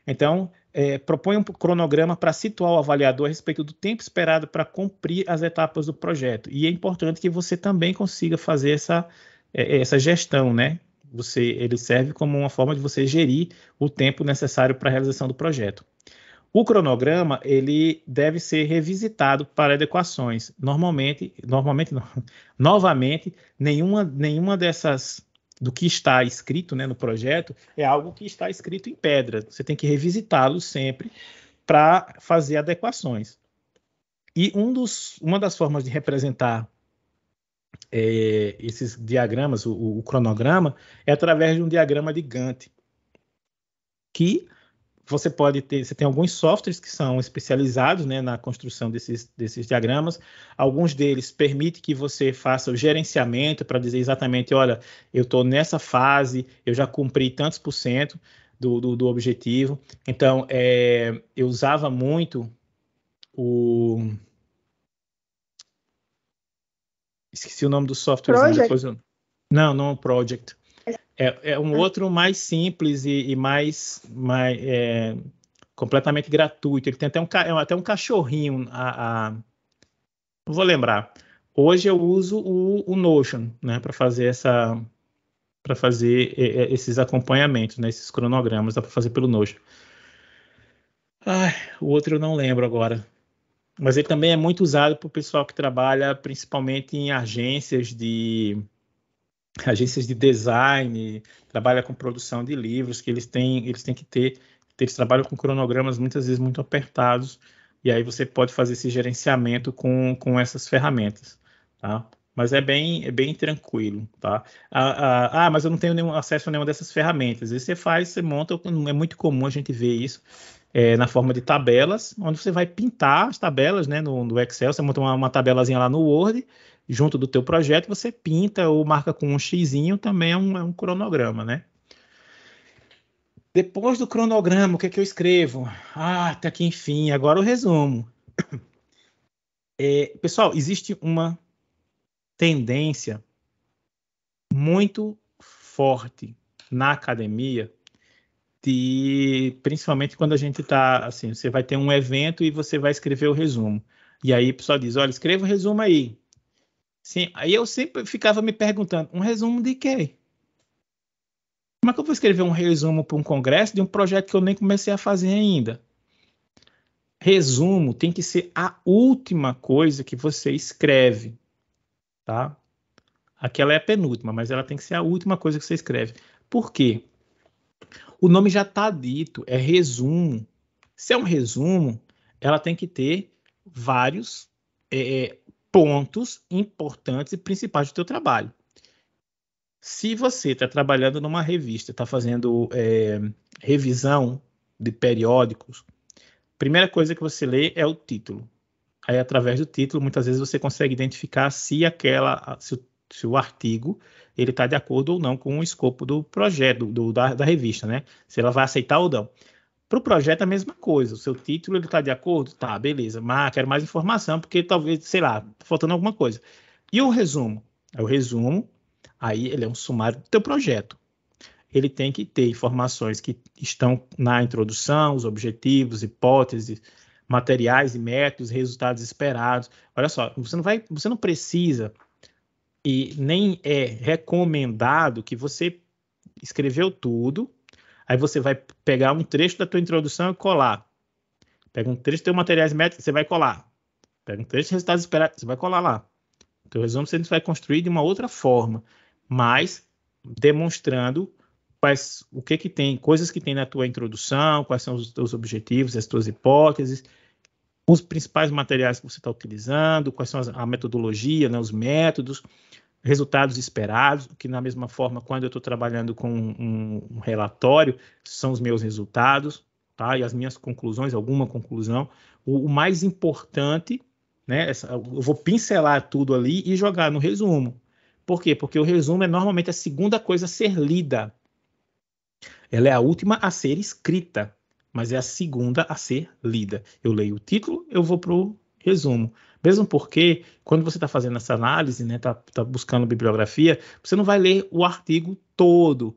Então, é, propõe um cronograma para situar o avaliador a respeito do tempo esperado para cumprir as etapas do projeto. E é importante que você também consiga fazer essa, é, essa gestão, né? Você, ele serve como uma forma de você gerir o tempo necessário para a realização do projeto. O cronograma ele deve ser revisitado para adequações. Normalmente, normalmente não. <laughs> novamente, nenhuma, nenhuma dessas do que está escrito né, no projeto é algo que está escrito em pedra. Você tem que revisitá-lo sempre para fazer adequações. E um dos, uma das formas de representar é, esses diagramas, o, o, cronograma, é através de um diagrama de Gantt, que você pode ter, você tem alguns softwares que são especializados né, na construção desses, desses diagramas. Alguns deles permitem que você faça o gerenciamento para dizer exatamente, olha, eu estou nessa fase, eu já cumpri tantos por cento do, do, do objetivo. Então, é, eu usava muito o... Esqueci o nome do software. Project. Depois eu... Não, não o Project. É, é um ah. outro mais simples e, e mais, mais é, completamente gratuito. Ele tem até um, é até um cachorrinho. A, a... Vou lembrar. Hoje eu uso o, o Notion, né, para fazer essa, para fazer é, é, esses acompanhamentos, né, esses cronogramas, dá para fazer pelo Notion. Ai, o outro eu não lembro agora. Mas ele também é muito usado para o pessoal que trabalha principalmente em agências de agências de design, trabalha com produção de livros, que eles têm, eles têm que ter, eles trabalham com cronogramas muitas vezes muito apertados, e aí você pode fazer esse gerenciamento com, com essas ferramentas, tá? Mas é bem, é bem tranquilo, tá? Ah, ah, ah mas eu não tenho nenhum acesso a nenhuma dessas ferramentas. E você faz, você monta, é muito comum a gente ver isso é, na forma de tabelas, onde você vai pintar as tabelas, né, no, no Excel, você monta uma, uma tabelazinha lá no Word, junto do teu projeto, você pinta ou marca com um xizinho, também é um, é um cronograma, né? Depois do cronograma, o que é que eu escrevo? Ah, até que enfim, agora o resumo. É, pessoal, existe uma tendência muito forte na academia de, principalmente quando a gente está assim, você vai ter um evento e você vai escrever o resumo. E aí o pessoal diz, olha, escreva o resumo aí. Sim, aí eu sempre ficava me perguntando, um resumo de quê? Como é que eu vou escrever um resumo para um congresso de um projeto que eu nem comecei a fazer ainda? Resumo tem que ser a última coisa que você escreve, tá? Aquela é a penúltima, mas ela tem que ser a última coisa que você escreve. Por quê? O nome já está dito, é resumo. Se é um resumo, ela tem que ter vários é, é pontos importantes e principais do teu trabalho. Se você está trabalhando numa revista, está fazendo é, revisão de periódicos, primeira coisa que você lê é o título. Aí, através do título, muitas vezes você consegue identificar se aquela, se o, se o artigo ele está de acordo ou não com o escopo do projeto do, da, da revista, né? Se ela vai aceitar ou não. Para o projeto é a mesma coisa. O seu título ele está de acordo? Tá, beleza. Mas ah, quero mais informação, porque talvez, sei lá, tá faltando alguma coisa. E o resumo? É o resumo, aí ele é um sumário do teu projeto. Ele tem que ter informações que estão na introdução, os objetivos, hipóteses, materiais e métodos, resultados esperados. Olha só, você não vai, você não precisa e nem é recomendado que você escreveu tudo Aí você vai pegar um trecho da tua introdução e colar. Pega um trecho dos teus materiais métricos, você vai colar. Pega um trecho de resultados esperados, você vai colar lá. O teu resumo você vai construir de uma outra forma, mas demonstrando quais, o que que tem, coisas que tem na tua introdução, quais são os teus objetivos, as tuas hipóteses, os principais materiais que você está utilizando, quais são as, a metodologia, né, os métodos, resultados esperados, que na mesma forma, quando eu estou trabalhando com um, um, relatório, são os meus resultados, tá? E as minhas conclusões, alguma conclusão. O, o mais importante, né? Essa, eu vou pincelar tudo ali e jogar no resumo. Por quê? Porque o resumo é normalmente a segunda coisa a ser lida. Ela é a última a ser escrita, mas é a segunda a ser lida. Eu leio o título, eu vou para o resumo. Mesmo porque, quando você está fazendo essa análise, né, está tá buscando bibliografia, você não vai ler o artigo todo.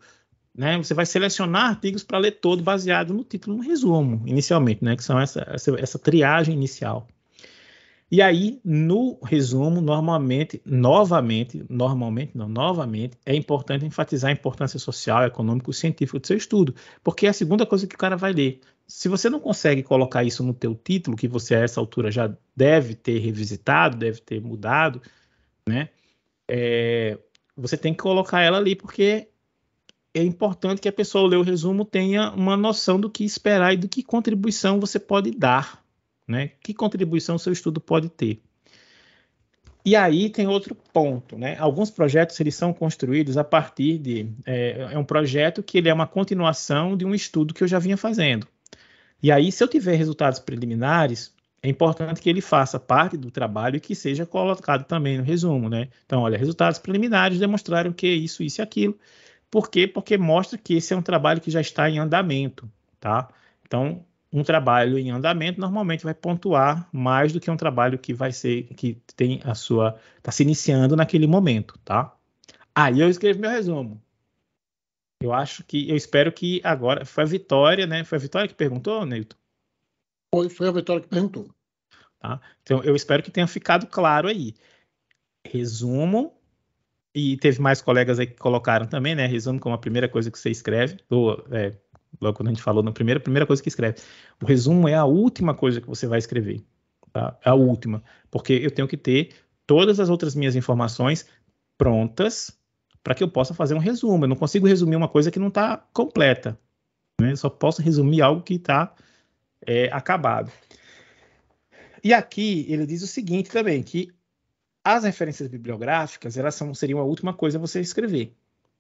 Né? Você vai selecionar artigos para ler todo, baseado no título, no resumo, inicialmente, né? que são essa, essa, essa triagem inicial. E aí, no resumo, normalmente, novamente, normalmente, não, novamente, é importante enfatizar a importância social, econômica e científica do seu estudo, porque é a segunda coisa que o cara vai ler se você não consegue colocar isso no teu título, que você a essa altura já deve ter revisitado, deve ter mudado, né? É, você tem que colocar ela ali porque é importante que a pessoa lê o resumo tenha uma noção do que esperar e do que contribuição você pode dar, né? Que contribuição o seu estudo pode ter. E aí tem outro ponto, né? Alguns projetos eles são construídos a partir de é, é um projeto que ele é uma continuação de um estudo que eu já vinha fazendo. E aí, se eu tiver resultados preliminares, é importante que ele faça parte do trabalho e que seja colocado também no resumo, né? Então, olha, resultados preliminares demonstraram que isso, isso e aquilo. Por quê? Porque mostra que esse é um trabalho que já está em andamento, tá? Então, um trabalho em andamento normalmente vai pontuar mais do que um trabalho que vai ser que tem a sua está se iniciando naquele momento, tá? Aí eu escrevo meu resumo. Eu acho que, eu espero que agora foi a Vitória, né? Foi a Vitória que perguntou, Neilton? Foi, foi a Vitória que perguntou. Tá? Então eu espero que tenha ficado claro aí. Resumo e teve mais colegas aí que colocaram também, né? Resumo como a primeira coisa que você escreve, é, logo quando a gente falou na primeira, a primeira coisa que escreve. O resumo é a última coisa que você vai escrever, tá? A última, porque eu tenho que ter todas as outras minhas informações prontas para que eu possa fazer um resumo. Eu não consigo resumir uma coisa que não está completa. Né? Eu só posso resumir algo que está é, acabado. E aqui ele diz o seguinte também, que as referências bibliográficas, elas são, seriam a última coisa a você escrever,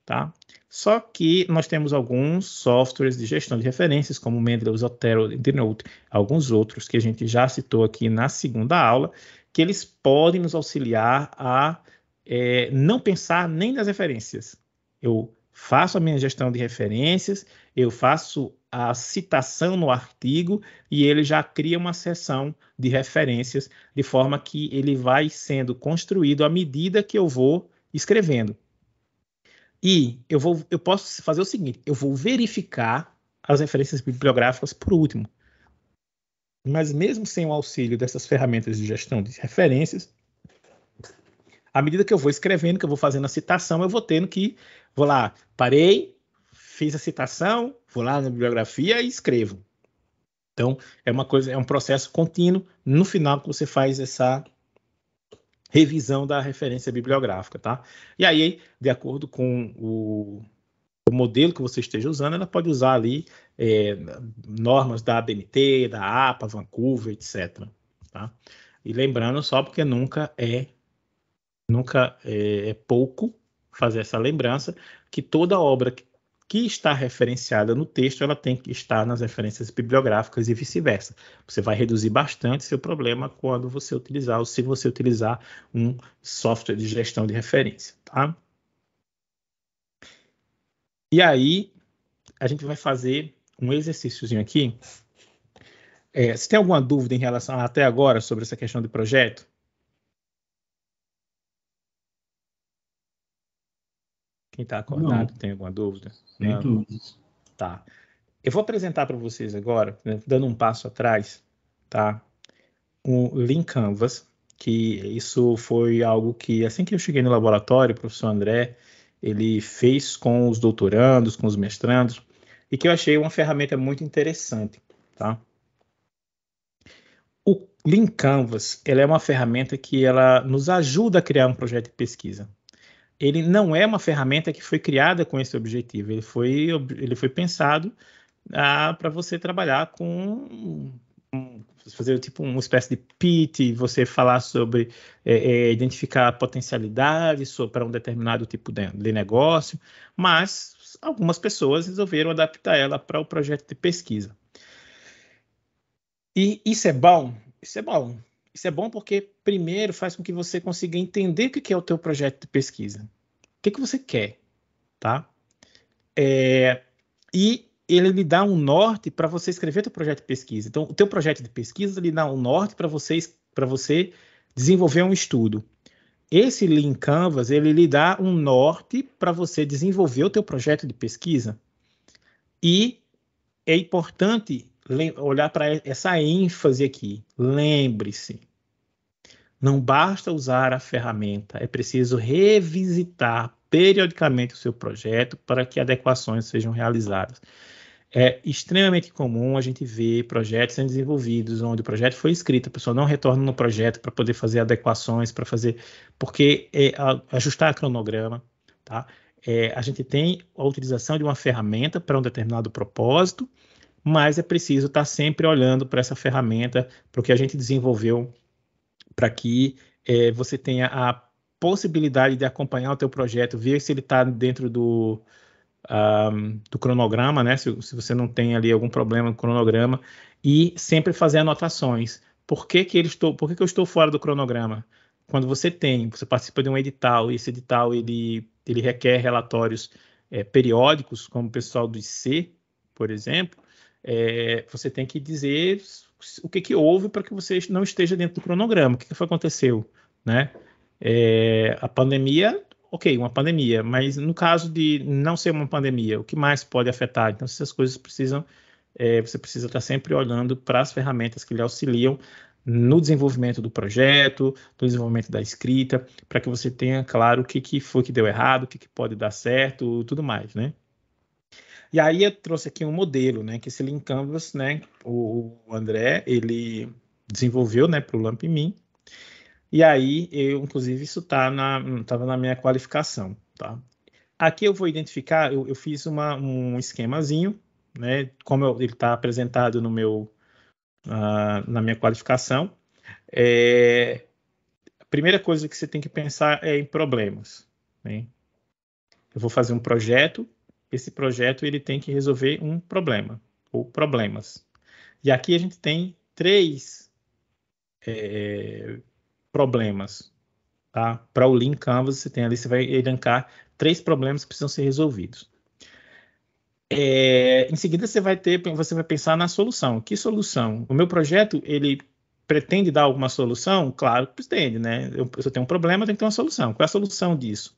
tá? Só que nós temos alguns softwares de gestão de referências, como Mendeley, Zotero, Denote, alguns outros que a gente já citou aqui na segunda aula, que eles podem nos auxiliar a é, não pensar nem nas referências. Eu faço a minha gestão de referências, eu faço a citação no artigo e ele já cria uma seção de referências, de forma que ele vai sendo construído à medida que eu vou escrevendo. E eu, vou, eu posso fazer o seguinte: eu vou verificar as referências bibliográficas por último. Mas mesmo sem o auxílio dessas ferramentas de gestão de referências, à medida que eu vou escrevendo, que eu vou fazendo a citação, eu vou tendo que, vou lá, parei, fiz a citação, vou lá na bibliografia e escrevo. Então, é uma coisa, é um processo contínuo, no final que você faz essa revisão da referência bibliográfica, tá? E aí, de acordo com o, o modelo que você esteja usando, ela pode usar ali é, normas da ABNT, da APA, Vancouver, etc. Tá? E lembrando só porque nunca é nunca é, é pouco fazer essa lembrança que toda obra que, está referenciada no texto ela tem que estar nas referências bibliográficas e vice-versa. Você vai reduzir bastante seu problema quando você utilizar ou se você utilizar um software de gestão de referência, tá? E aí a gente vai fazer um exercíciozinho aqui. É, se tem alguma dúvida em relação até agora sobre essa questão de projeto, Quem está acordado Não. tem alguma dúvida? Tem Não. dúvidas. Tá. Eu vou apresentar para vocês agora, né, dando um passo atrás, tá? Um Lean Canvas, que isso foi algo que assim que eu cheguei no laboratório, o professor André, ele fez com os doutorandos, com os mestrandos, e que eu achei uma ferramenta muito interessante, tá? O Lean Canvas, ela é uma ferramenta que ela nos ajuda a criar um projeto de pesquisa, ele não é uma ferramenta que foi criada com esse objetivo. Ele foi, ele foi pensado ah, para você trabalhar com fazer tipo uma espécie de pit, você falar sobre é, é, identificar potencialidades para um determinado tipo de, de, negócio, mas algumas pessoas resolveram adaptar ela para o projeto de pesquisa. E isso é bom, isso é bom, isso é bom porque, primeiro, faz com que você consiga entender o que é o teu projeto de pesquisa. O que, é que você quer, tá? É, e ele lhe dá um norte para você escrever teu projeto de pesquisa. Então, o teu projeto de pesquisa lhe dá um norte para você, você desenvolver um estudo. Esse Lean Canvas, ele lhe dá um norte para você desenvolver o teu projeto de pesquisa. E é importante olhar para essa ênfase aqui. Lembre-se, não basta usar a ferramenta, é preciso revisitar periodicamente o seu projeto para que adequações sejam realizadas. É extremamente comum a gente ver projetos sendo desenvolvidos onde o projeto foi escrito, a pessoa não retorna no projeto para poder fazer adequações, para fazer. porque é, ajustar a cronograma, tá? É, a gente tem a utilização de uma ferramenta para um determinado propósito, mas é preciso estar tá sempre olhando para essa ferramenta, para o que a gente desenvolveu, para que é, você tenha a possibilidade de acompanhar o teu projeto, ver se ele está dentro do, um, do cronograma, né? Se, se, você não tem ali algum problema no cronograma, e sempre fazer anotações. Por que, que, ele estou, por que, que eu estou fora do cronograma? Quando você tem, você participa de um edital, e esse edital ele, ele requer relatórios é, periódicos, como o pessoal do IC, por exemplo, é, você tem que dizer o que, que houve para que você não esteja dentro do cronograma, o que, que foi aconteceu, né? É, a pandemia, ok, uma pandemia, mas no caso de não ser uma pandemia, o que mais pode afetar? Então, essas coisas precisam, é, você precisa estar sempre olhando para as ferramentas que lhe auxiliam no desenvolvimento do projeto, no desenvolvimento da escrita, para que você tenha claro o que, que foi que deu errado, o que, que pode dar certo, tudo mais, né? E aí eu trouxe aqui um modelo, né, que esse Lean Canvas, né, o André, ele desenvolveu, né, para o LampMin. E aí eu, inclusive, isso tá na, tava na minha qualificação, tá? Aqui eu vou identificar, eu, eu fiz uma, um esquemazinho, né, como eu, ele está apresentado no meu uh, na minha qualificação. É, a primeira coisa que você tem que pensar é em problemas. Né? Eu vou fazer um projeto esse projeto ele tem que resolver um problema ou problemas. E aqui a gente tem três é, problemas. Tá? Para o Lean Canvas, você tem ali, você vai elencar três problemas que precisam ser resolvidos. É, em seguida, você vai ter, você vai pensar na solução. Que solução? O meu projeto, ele pretende dar alguma solução? Claro que pretende, né? Eu, se eu tenho um problema, tem que ter uma solução. Qual é a solução disso?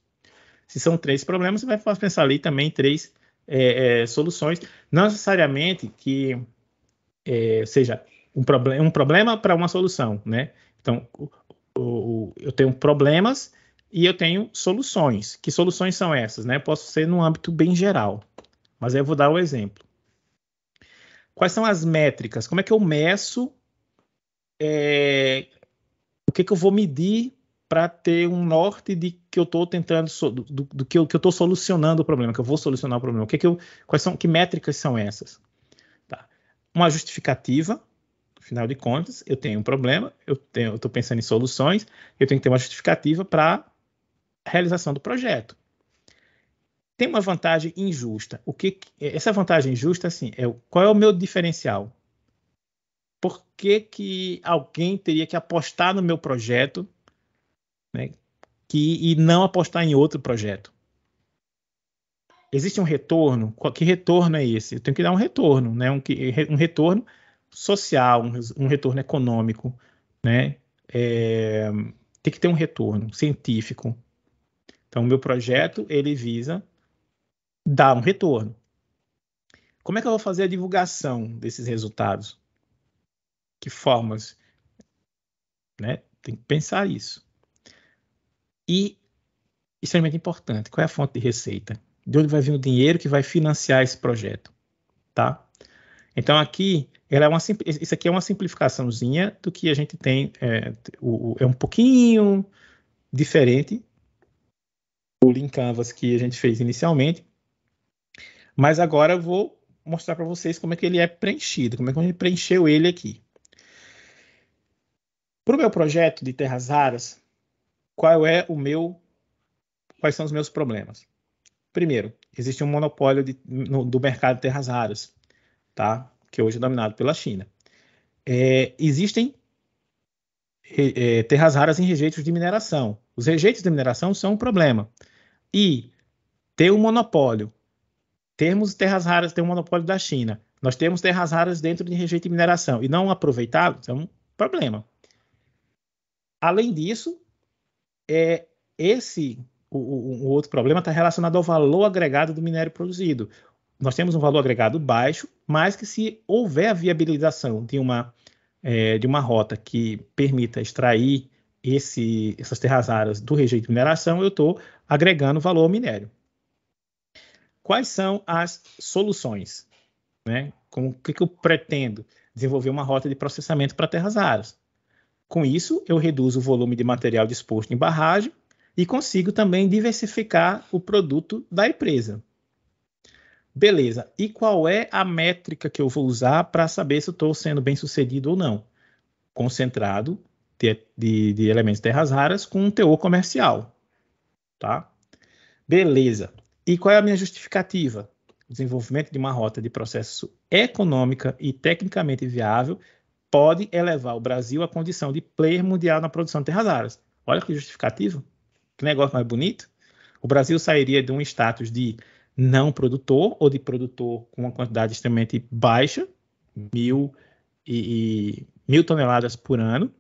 Se são três problemas, você vai pensar ali também três é, é, soluções. Não necessariamente que é, seja um, um problema para uma solução, né? Então, o, o, eu tenho problemas e eu tenho soluções. Que soluções são essas, né? Posso ser num âmbito bem geral, mas eu vou dar o um exemplo. Quais são as métricas? Como é que eu meço? É, o que, é que eu vou medir para ter um norte de que eu estou tentando do, do, do, que eu estou solucionando o problema, que eu vou solucionar o problema. O que, é que eu, quais são, que métricas são essas? Tá. Uma justificativa, afinal de contas, eu tenho um problema, eu estou pensando em soluções, eu tenho que ter uma justificativa para a realização do projeto. Tem uma vantagem injusta. O que essa vantagem injusta assim é qual é o meu diferencial? Por que, que alguém teria que apostar no meu projeto né, que, e não apostar em outro projeto. Existe um retorno? Que retorno é esse? Eu tenho que dar um retorno, né? um, um retorno social, um, um retorno econômico, né? É, tem que ter um retorno científico. Então, o meu projeto ele visa dar um retorno. Como é que eu vou fazer a divulgação desses resultados? Que formas? Né? Tem que pensar isso. E, extremamente importante, qual é a fonte de receita? De onde vai vir o dinheiro que vai financiar esse projeto? Tá? Então, aqui, ela é uma, isso aqui é uma simplificaçãozinha do que a gente tem. É, o, é um pouquinho diferente o Linkavas que a gente fez inicialmente. Mas agora eu vou mostrar para vocês como é que ele é preenchido, como é que a gente preencheu ele aqui. Para o meu projeto de terras raras, qual é o meu, quais são os meus problemas? Primeiro, existe um monopólio de, no, do mercado de terras raras, tá? Que hoje é dominado pela China. É, existem é, terras raras em rejeitos de mineração. Os rejeitos de mineração são um problema. E ter um monopólio, termos terras raras, ter um monopólio da China, nós temos terras raras dentro de rejeito de mineração e não aproveitá-los é um problema. Além disso, é esse o, o, o outro problema está relacionado ao valor agregado do minério produzido. Nós temos um valor agregado baixo, mas que se houver a viabilização de uma, é, de uma rota que permita extrair esse, essas terras raras do rejeito de mineração, eu estou agregando valor ao minério. Quais são as soluções? Né? Como que, que eu pretendo? Desenvolver uma rota de processamento para terras raras. Com isso, eu reduzo o volume de material disposto em barragem e consigo também diversificar o produto da empresa. Beleza, e qual é a métrica que eu vou usar para saber se estou sendo bem sucedido ou não? Concentrado de, de, de elementos terras raras com um teor comercial. Tá? Beleza, e qual é a minha justificativa? desenvolvimento de uma rota de processo econômica e tecnicamente viável pode elevar o Brasil à condição de player mundial na produção de terras raras. Olha que justificativo, que negócio mais bonito. O Brasil sairia de um status de não produtor ou de produtor com uma quantidade extremamente baixa, mil e, e mil toneladas por ano,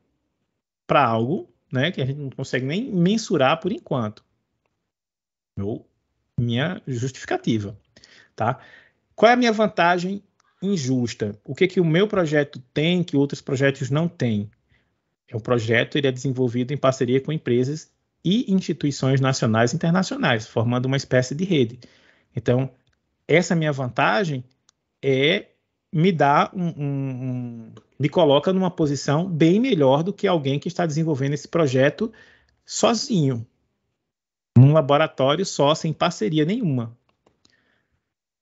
para algo né, que a gente não consegue nem mensurar por enquanto. minha justificativa. Tá? Qual é a minha vantagem injusta. O que é que o meu projeto tem que outros projetos não têm? É um projeto ele é desenvolvido em parceria com empresas e instituições nacionais e internacionais, formando uma espécie de rede. Então, essa minha vantagem é me dá um, um, um, me coloca numa posição bem melhor do que alguém que está desenvolvendo esse projeto sozinho, num laboratório só, sem parceria nenhuma.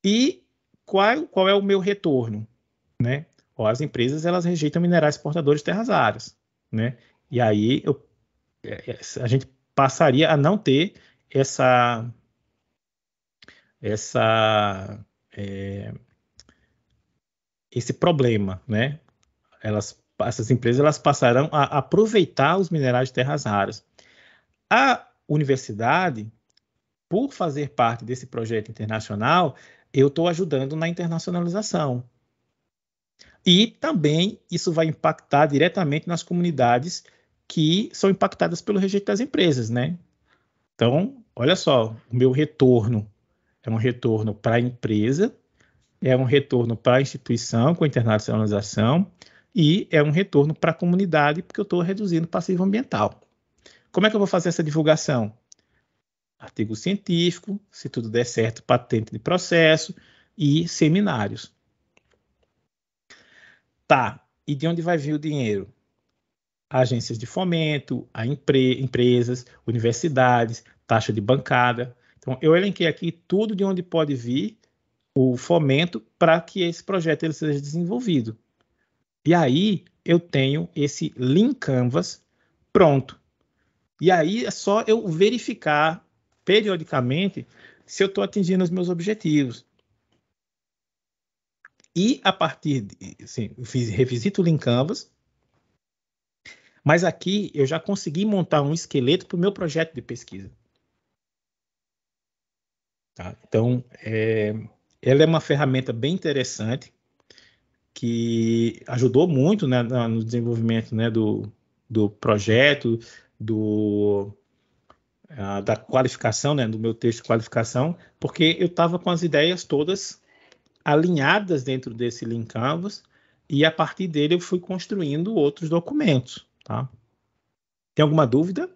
E qual, qual é o meu retorno? Né? Ó, as empresas elas rejeitam minerais portadores de terras áreas. Né? E aí eu, é, é, a gente passaria a não ter essa essa é, esse problema, né? Elas, essas empresas elas passarão a aproveitar os minerais de terras raras. A universidade, por fazer parte desse projeto internacional, eu estou ajudando na internacionalização. E também isso vai impactar diretamente nas comunidades que são impactadas pelo rejeito das empresas, né? Então, olha só, o meu retorno é um retorno para a empresa, é um retorno para a instituição com a internacionalização e é um retorno para a comunidade porque eu estou reduzindo o passivo ambiental. Como é que eu vou fazer essa divulgação? artigo científico, se tudo der certo, patente de processo e seminários. Tá, e de onde vai vir o dinheiro? Agências de fomento, a empre empresas, universidades, taxa de bancada. Então, eu elenquei aqui tudo de onde pode vir o fomento para que esse projeto ele seja desenvolvido. E aí, eu tenho esse Lean Canvas pronto. E aí é só eu verificar periodicamente se eu estou atingindo os meus objetivos. E a partir de, assim, fiz, revisito o Lean Canvas, mas aqui eu já consegui montar um esqueleto para o meu projeto de pesquisa. Tá? Então, é, ela é uma ferramenta bem interessante que ajudou muito né, no desenvolvimento né, do, do projeto, do, ah, da qualificação, né, do meu texto de qualificação, porque eu estava com as ideias todas alinhadas dentro desse Lean Canvas e a partir dele eu fui construindo outros documentos, tá? Tem alguma dúvida?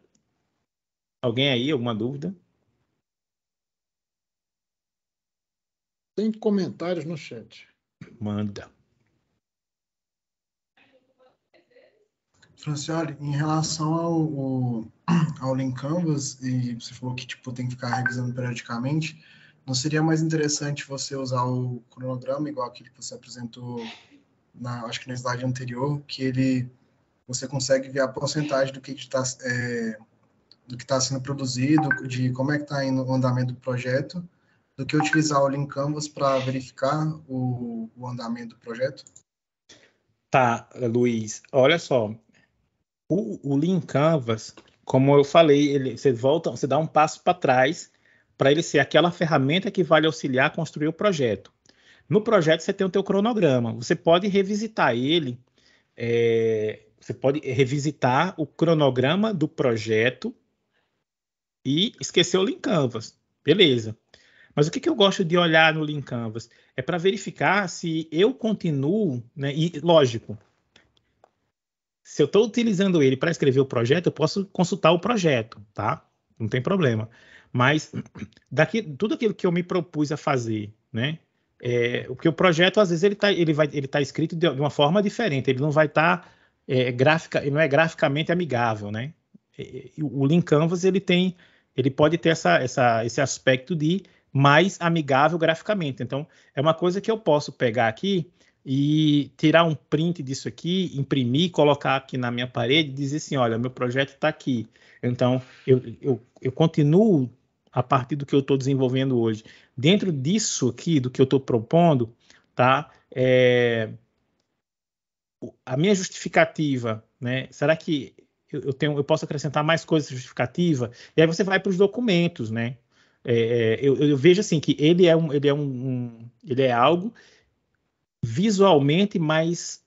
Alguém aí, alguma dúvida? Tem comentários no chat. Manda. Francioli, em relação ao, <clears throat> ao, Lean Canvas, e você falou que tipo, tem que ficar revisando periodicamente, não seria mais interessante você usar o cronograma igual aquele que você apresentou, na, acho que na slide anterior, que ele você consegue ver a porcentagem do que está é, do que está sendo produzido, de como é que está indo o andamento do projeto, do que utilizar o Lean Canvas para verificar o, o, andamento do projeto? Tá, Luiz, olha só, o, o Lean Canvas, como eu falei, ele, você volta, você dá um passo para trás para ele ser aquela ferramenta que vai auxiliar a construir o projeto. No projeto você tem o teu cronograma, você pode revisitar ele, é, você pode revisitar o cronograma do projeto e esquecer o Lean Canvas, beleza? Mas o que, que eu gosto de olhar no Lean Canvas é para verificar se eu continuo, né? E lógico, se eu estou utilizando ele para escrever o projeto, eu posso consultar o projeto, tá? Não tem problema. Mas <clears throat> daqui, tudo aquilo que eu me propus a fazer, né? É, porque o projeto, às vezes, ele está ele vai, ele tá escrito de uma forma diferente, ele não vai estar tá, é, gráfica, ele não é graficamente amigável, né? É, é, o Link Canvas, ele tem, ele pode ter essa, essa, esse aspecto de mais amigável graficamente. Então, é uma coisa que eu posso pegar aqui e tirar um print disso aqui, imprimir, colocar aqui na minha parede e dizer assim, olha, meu projeto está aqui. Então, eu, eu, eu continuo a partir do que eu estou desenvolvendo hoje. Dentro disso aqui, do que eu estou propondo, tá? É, a minha justificativa, né? Será que eu, tenho, eu posso acrescentar mais coisas justificativa? E aí você vai para os documentos, né? É, é, eu, eu, vejo assim que ele é um, ele é um, um ele é algo visualmente mais,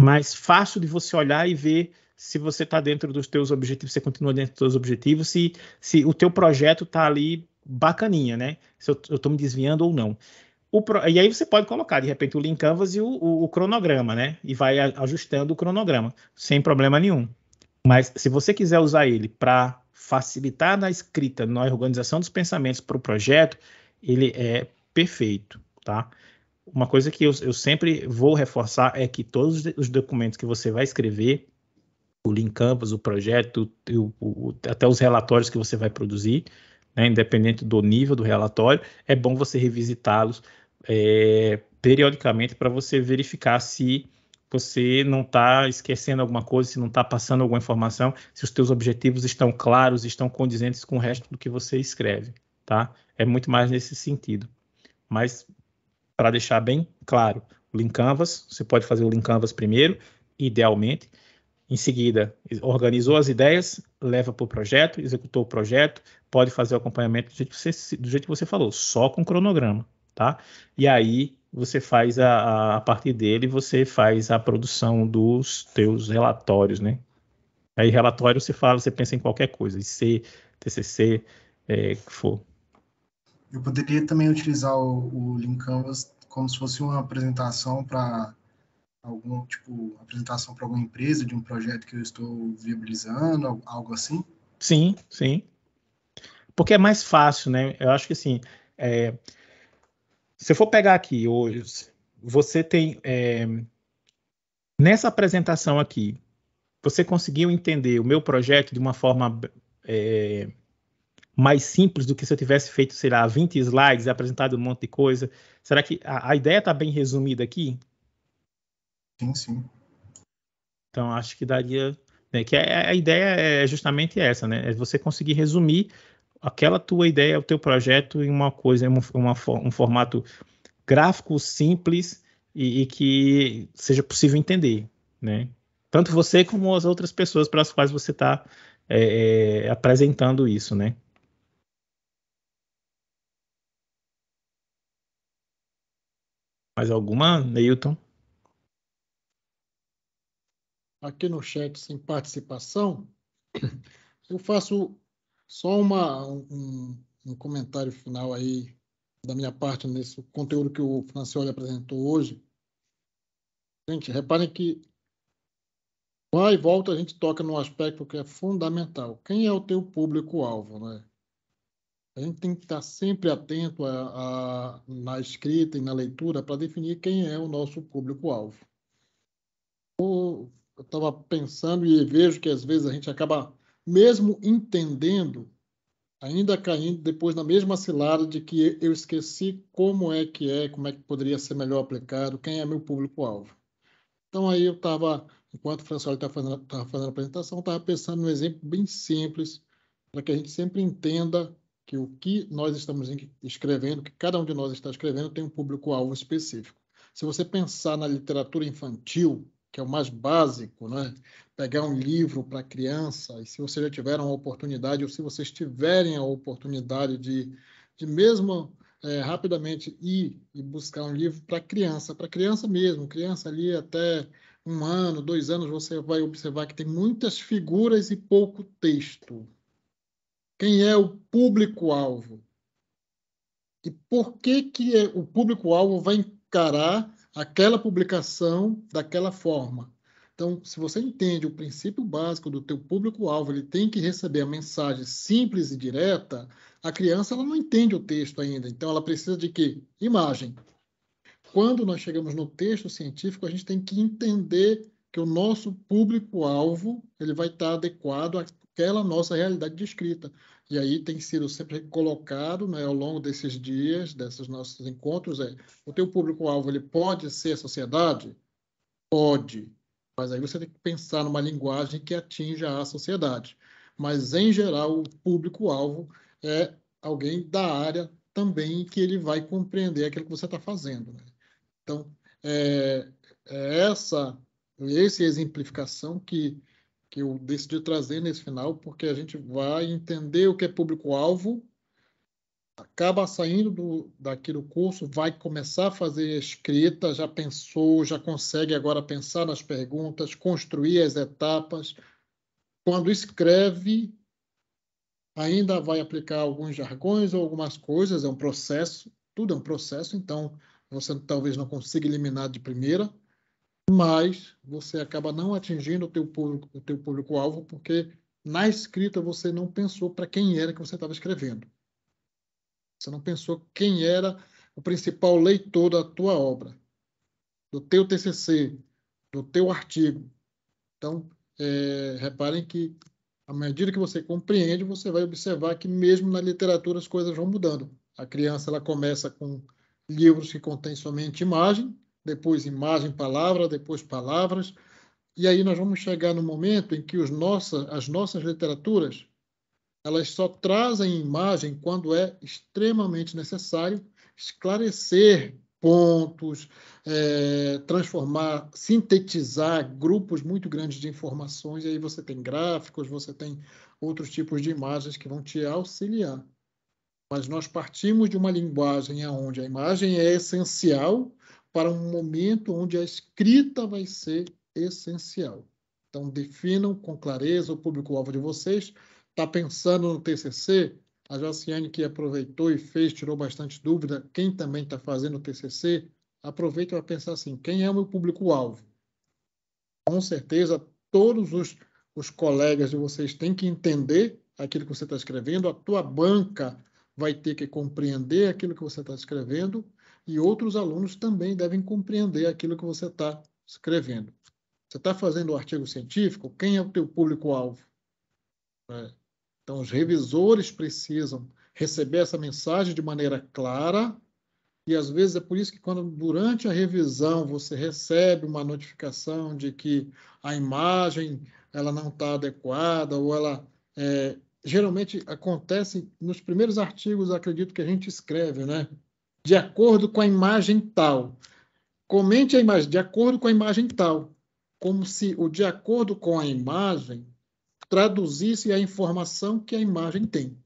mais fácil de você olhar e ver se você está dentro dos teus objetivos, você continua dentro dos teus objetivos, se, se o teu projeto está ali bacaninha, né? Se eu estou me desviando ou não. Pro, e aí você pode colocar, de repente, o Lean Canvas e o, o, o cronograma, né? E vai a, ajustando o cronograma, sem problema nenhum. Mas se você quiser usar ele para facilitar na escrita, na organização dos pensamentos para o projeto, ele é perfeito, tá? uma coisa que eu, eu sempre vou reforçar é que todos os documentos que você vai escrever, o link Campus, o projeto, o, o, até os relatórios que você vai produzir, né, independente do nível do relatório, é bom você revisitá-los é, periodicamente para você verificar se você não está esquecendo alguma coisa, se não está passando alguma informação, se os teus objetivos estão claros, estão condizentes com o resto do que você escreve, tá? É muito mais nesse sentido. Mas para deixar bem claro, o Lean Canvas, você pode fazer o Lean Canvas primeiro, idealmente. Em seguida, organizou as ideias, leva para o projeto, executou o projeto, pode fazer o acompanhamento do jeito que você, do jeito que você falou, só com cronograma, tá? E aí você faz a, a, a partir dele, você faz a produção dos teus relatórios, né? Aí relatório você fala, você pensa em qualquer coisa, IC, TCC, é, que for. Eu poderia também utilizar o, o Lean Canvas como se fosse uma apresentação para algum tipo apresentação para alguma empresa de um projeto que eu estou viabilizando, algo assim? Sim, sim. Porque é mais fácil, né? Eu acho que assim, é... se eu for pegar aqui hoje, você tem é... nessa apresentação aqui, você conseguiu entender o meu projeto de uma forma é mais simples do que se eu tivesse feito, sei lá, 20 slides e apresentado um monte de coisa? Será que a, a ideia está bem resumida aqui? Sim, sim. Então, acho que daria. Né, que a, é, é, a, ideia é justamente essa, né? É você conseguir resumir aquela tua ideia, o teu projeto em uma coisa, em uma, uma, um formato gráfico simples e, e, que seja possível entender, né? Tanto você como as outras pessoas para as quais você está é, é, apresentando isso, né? Mais alguma, Neilton? Aqui no chat, sem participação, eu faço só uma, um, um comentário final aí da minha parte nesse conteúdo que o Francioli apresentou hoje. Gente, reparem que vai e volta a gente toca num aspecto que é fundamental. Quem é o teu público-alvo? Né? A gente tem que estar sempre atento a, a na escrita e na leitura para definir quem é o nosso público-alvo. Eu estava pensando e vejo que às vezes a gente acaba, mesmo entendendo, ainda caindo depois na mesma cilada de que eu esqueci como é que é, como é que poderia ser melhor aplicado, quem é meu público-alvo. Então aí eu estava, enquanto o François estava tá fazendo, fazendo, a apresentação, estava pensando num exemplo bem simples para que a gente sempre entenda que o que nós estamos escrevendo, que cada um de nós está escrevendo, tem um público-alvo específico. Se você pensar na literatura infantil, que é o mais básico, né? pegar um livro para criança, e se vocês já tiveram a oportunidade, ou se vocês tiverem a oportunidade de, de mesmo é, rapidamente ir e buscar um livro para criança, para criança mesmo, criança ali até um ano, dois anos, você vai observar que tem muitas figuras e pouco texto quem é o público-alvo e por que, que é o público-alvo vai encarar aquela publicação daquela forma. Então, se você entende o princípio básico do teu público-alvo, ele tem que receber a mensagem simples e direta, a criança ela não entende o texto ainda. Então, ela precisa de que Imagem. Quando nós chegamos no texto científico, a gente tem que entender que o nosso público-alvo ele vai estar adequado a aquela nossa realidade descrita. E aí tem sido sempre colocado né, ao longo desses dias, desses nossos encontros, é o teu público-alvo ele pode ser a sociedade? Pode. Mas aí você tem que pensar numa linguagem que atinja a sociedade. Mas, em geral, o público-alvo é alguém da área também que ele vai compreender aquilo que você está fazendo. Né? Então, é, é essa, essa exemplificação que que eu decidi trazer nesse final, porque a gente vai entender o que é público-alvo, acaba saindo do, daqui do curso, vai começar a fazer escrita, já pensou, já consegue agora pensar nas perguntas, construir as etapas. Quando escreve, ainda vai aplicar alguns jargões ou algumas coisas, é um processo, tudo é um processo, então você talvez não consiga eliminar de primeira, mas você acaba não atingindo o teu público, o teu público alvo porque na escrita você não pensou para quem era que você estava escrevendo. Você não pensou quem era o principal leitor da tua obra, do teu TCC, do teu artigo. Então, é, reparem que à medida que você compreende, você vai observar que mesmo na literatura as coisas vão mudando. A criança ela começa com livros que contêm somente imagem, depois imagem, palavra, depois palavras. E aí nós vamos chegar no momento em que os nossa, as nossas literaturas elas só trazem imagem quando é extremamente necessário esclarecer pontos, é, transformar, sintetizar grupos muito grandes de informações, e aí você tem gráficos, você tem outros tipos de imagens que vão te auxiliar. Mas nós partimos de uma linguagem onde a imagem é essencial, para um momento onde a escrita vai ser essencial. Então, definam com clareza o público-alvo de vocês. Está pensando no TCC? A Jaciane, que aproveitou e fez, tirou bastante dúvida. Quem também está fazendo o TCC, aproveita para pensar assim: quem é o meu público-alvo? Com certeza, todos os, os colegas de vocês têm que entender aquilo que você está escrevendo, a tua banca vai ter que compreender aquilo que você está escrevendo e outros alunos também devem compreender aquilo que você está escrevendo. Você está fazendo um artigo científico? Quem é o teu público-alvo? É. Então, os revisores precisam receber essa mensagem de maneira clara e às vezes é por isso que quando durante a revisão você recebe uma notificação de que a imagem ela não está adequada ou ela é, geralmente acontece nos primeiros artigos, acredito que a gente escreve, né? de acordo com a imagem tal. Comente a imagem de acordo com a imagem tal, como se o de acordo com a imagem traduzisse a informação que a imagem tem.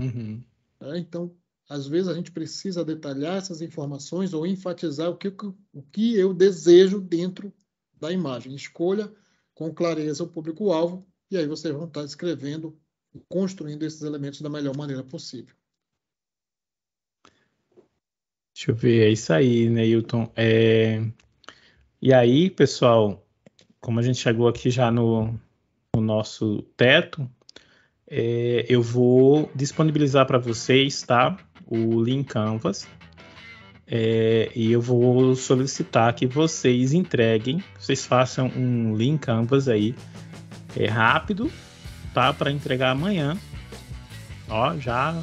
Uhum. É, então, às vezes a gente precisa detalhar essas informações ou enfatizar o que, o que eu desejo dentro da imagem. Escolha com clareza o público-alvo e aí vocês vão estar escrevendo e construindo esses elementos da melhor maneira possível. Deixa eu ver, é isso aí, né, É... E aí, pessoal, como a gente chegou aqui já no, no nosso teto, é, eu vou disponibilizar para vocês, tá? O link Canvas. É, e eu vou solicitar que vocês entreguem, vocês façam um link Canvas aí é, rápido, tá? Para entregar amanhã. Ó, já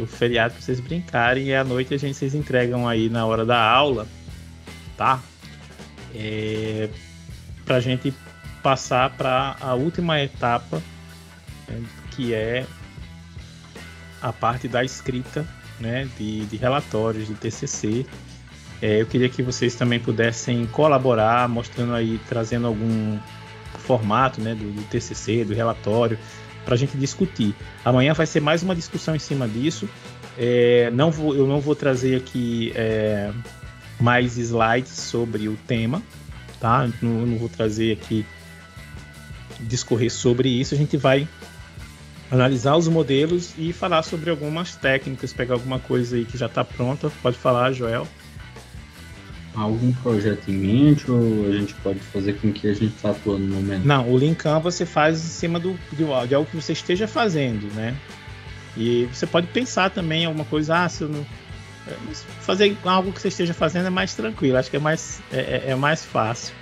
o um feriado pra vocês brincarem e à noite a gente vocês entregam aí na hora da aula, tá? É, pra gente passar para a última etapa, né, que é a parte da escrita né, de, de relatórios, de TCC. É, eu queria que vocês também pudessem colaborar, mostrando aí, trazendo algum formato né, do, do TCC, do relatório, para a gente discutir. Amanhã vai ser mais uma discussão em cima disso. É, não vou, eu não vou trazer aqui é, mais slides sobre o tema, tá? Não, não vou trazer aqui discorrer sobre isso. A gente vai analisar os modelos e falar sobre algumas técnicas, pegar alguma coisa aí que já está pronta. Pode falar, Joel algum projeto em mente ou a gente pode fazer com que a gente está atuando no momento? Não, o Linkan você faz em cima do, de, algo que você esteja fazendo, né? E você pode pensar também em alguma coisa, ah, se eu não. É, fazer algo que você esteja fazendo é mais tranquilo, acho que é mais, é, é, é mais fácil.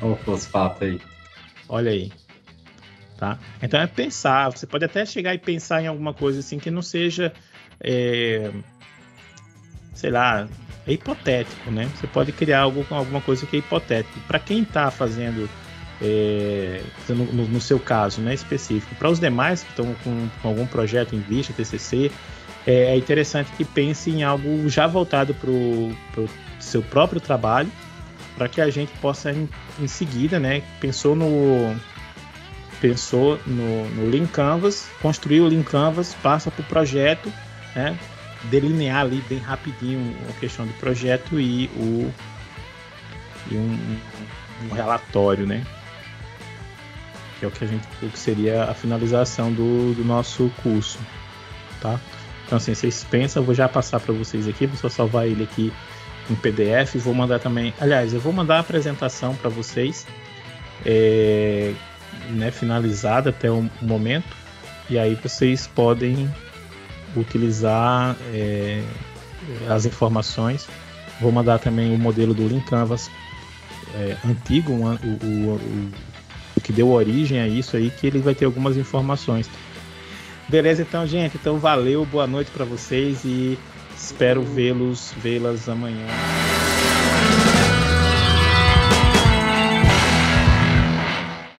Olha o fosfato aí. Olha aí. Tá? Então é pensar, você pode até chegar e pensar em alguma coisa assim que não seja. É sei lá, é hipotético, né? Você pode criar algo, com alguma coisa que é hipotético. Para quem está fazendo, é, no, no, seu caso né, específico, para os demais que estão com, com, algum projeto em vista, TCC, é, é, interessante que pense em algo já voltado para o seu próprio trabalho, para que a gente possa, em, em, seguida, né? Pensou no pensou no, no Lean Canvas, construiu o Lean Canvas, passa para o projeto, né? delinear ali bem rapidinho a questão do projeto e, o, e um, um relatório, né? Que é o que a gente que seria a finalização do, do nosso curso, tá? Então assim, vocês pensam, eu vou já passar para vocês aqui, vou só salvar ele aqui em PDF, vou mandar também, aliás, eu vou mandar a apresentação para vocês, é, né, finalizada até o momento, e aí vocês podem utilizar é, as informações. Vou mandar também o modelo do Lean Canvas é, antigo, o, o, o, que deu origem a isso aí, que ele vai ter algumas informações. Beleza, então, gente. Então, valeu, boa noite para vocês e espero vê-los, vê-las amanhã.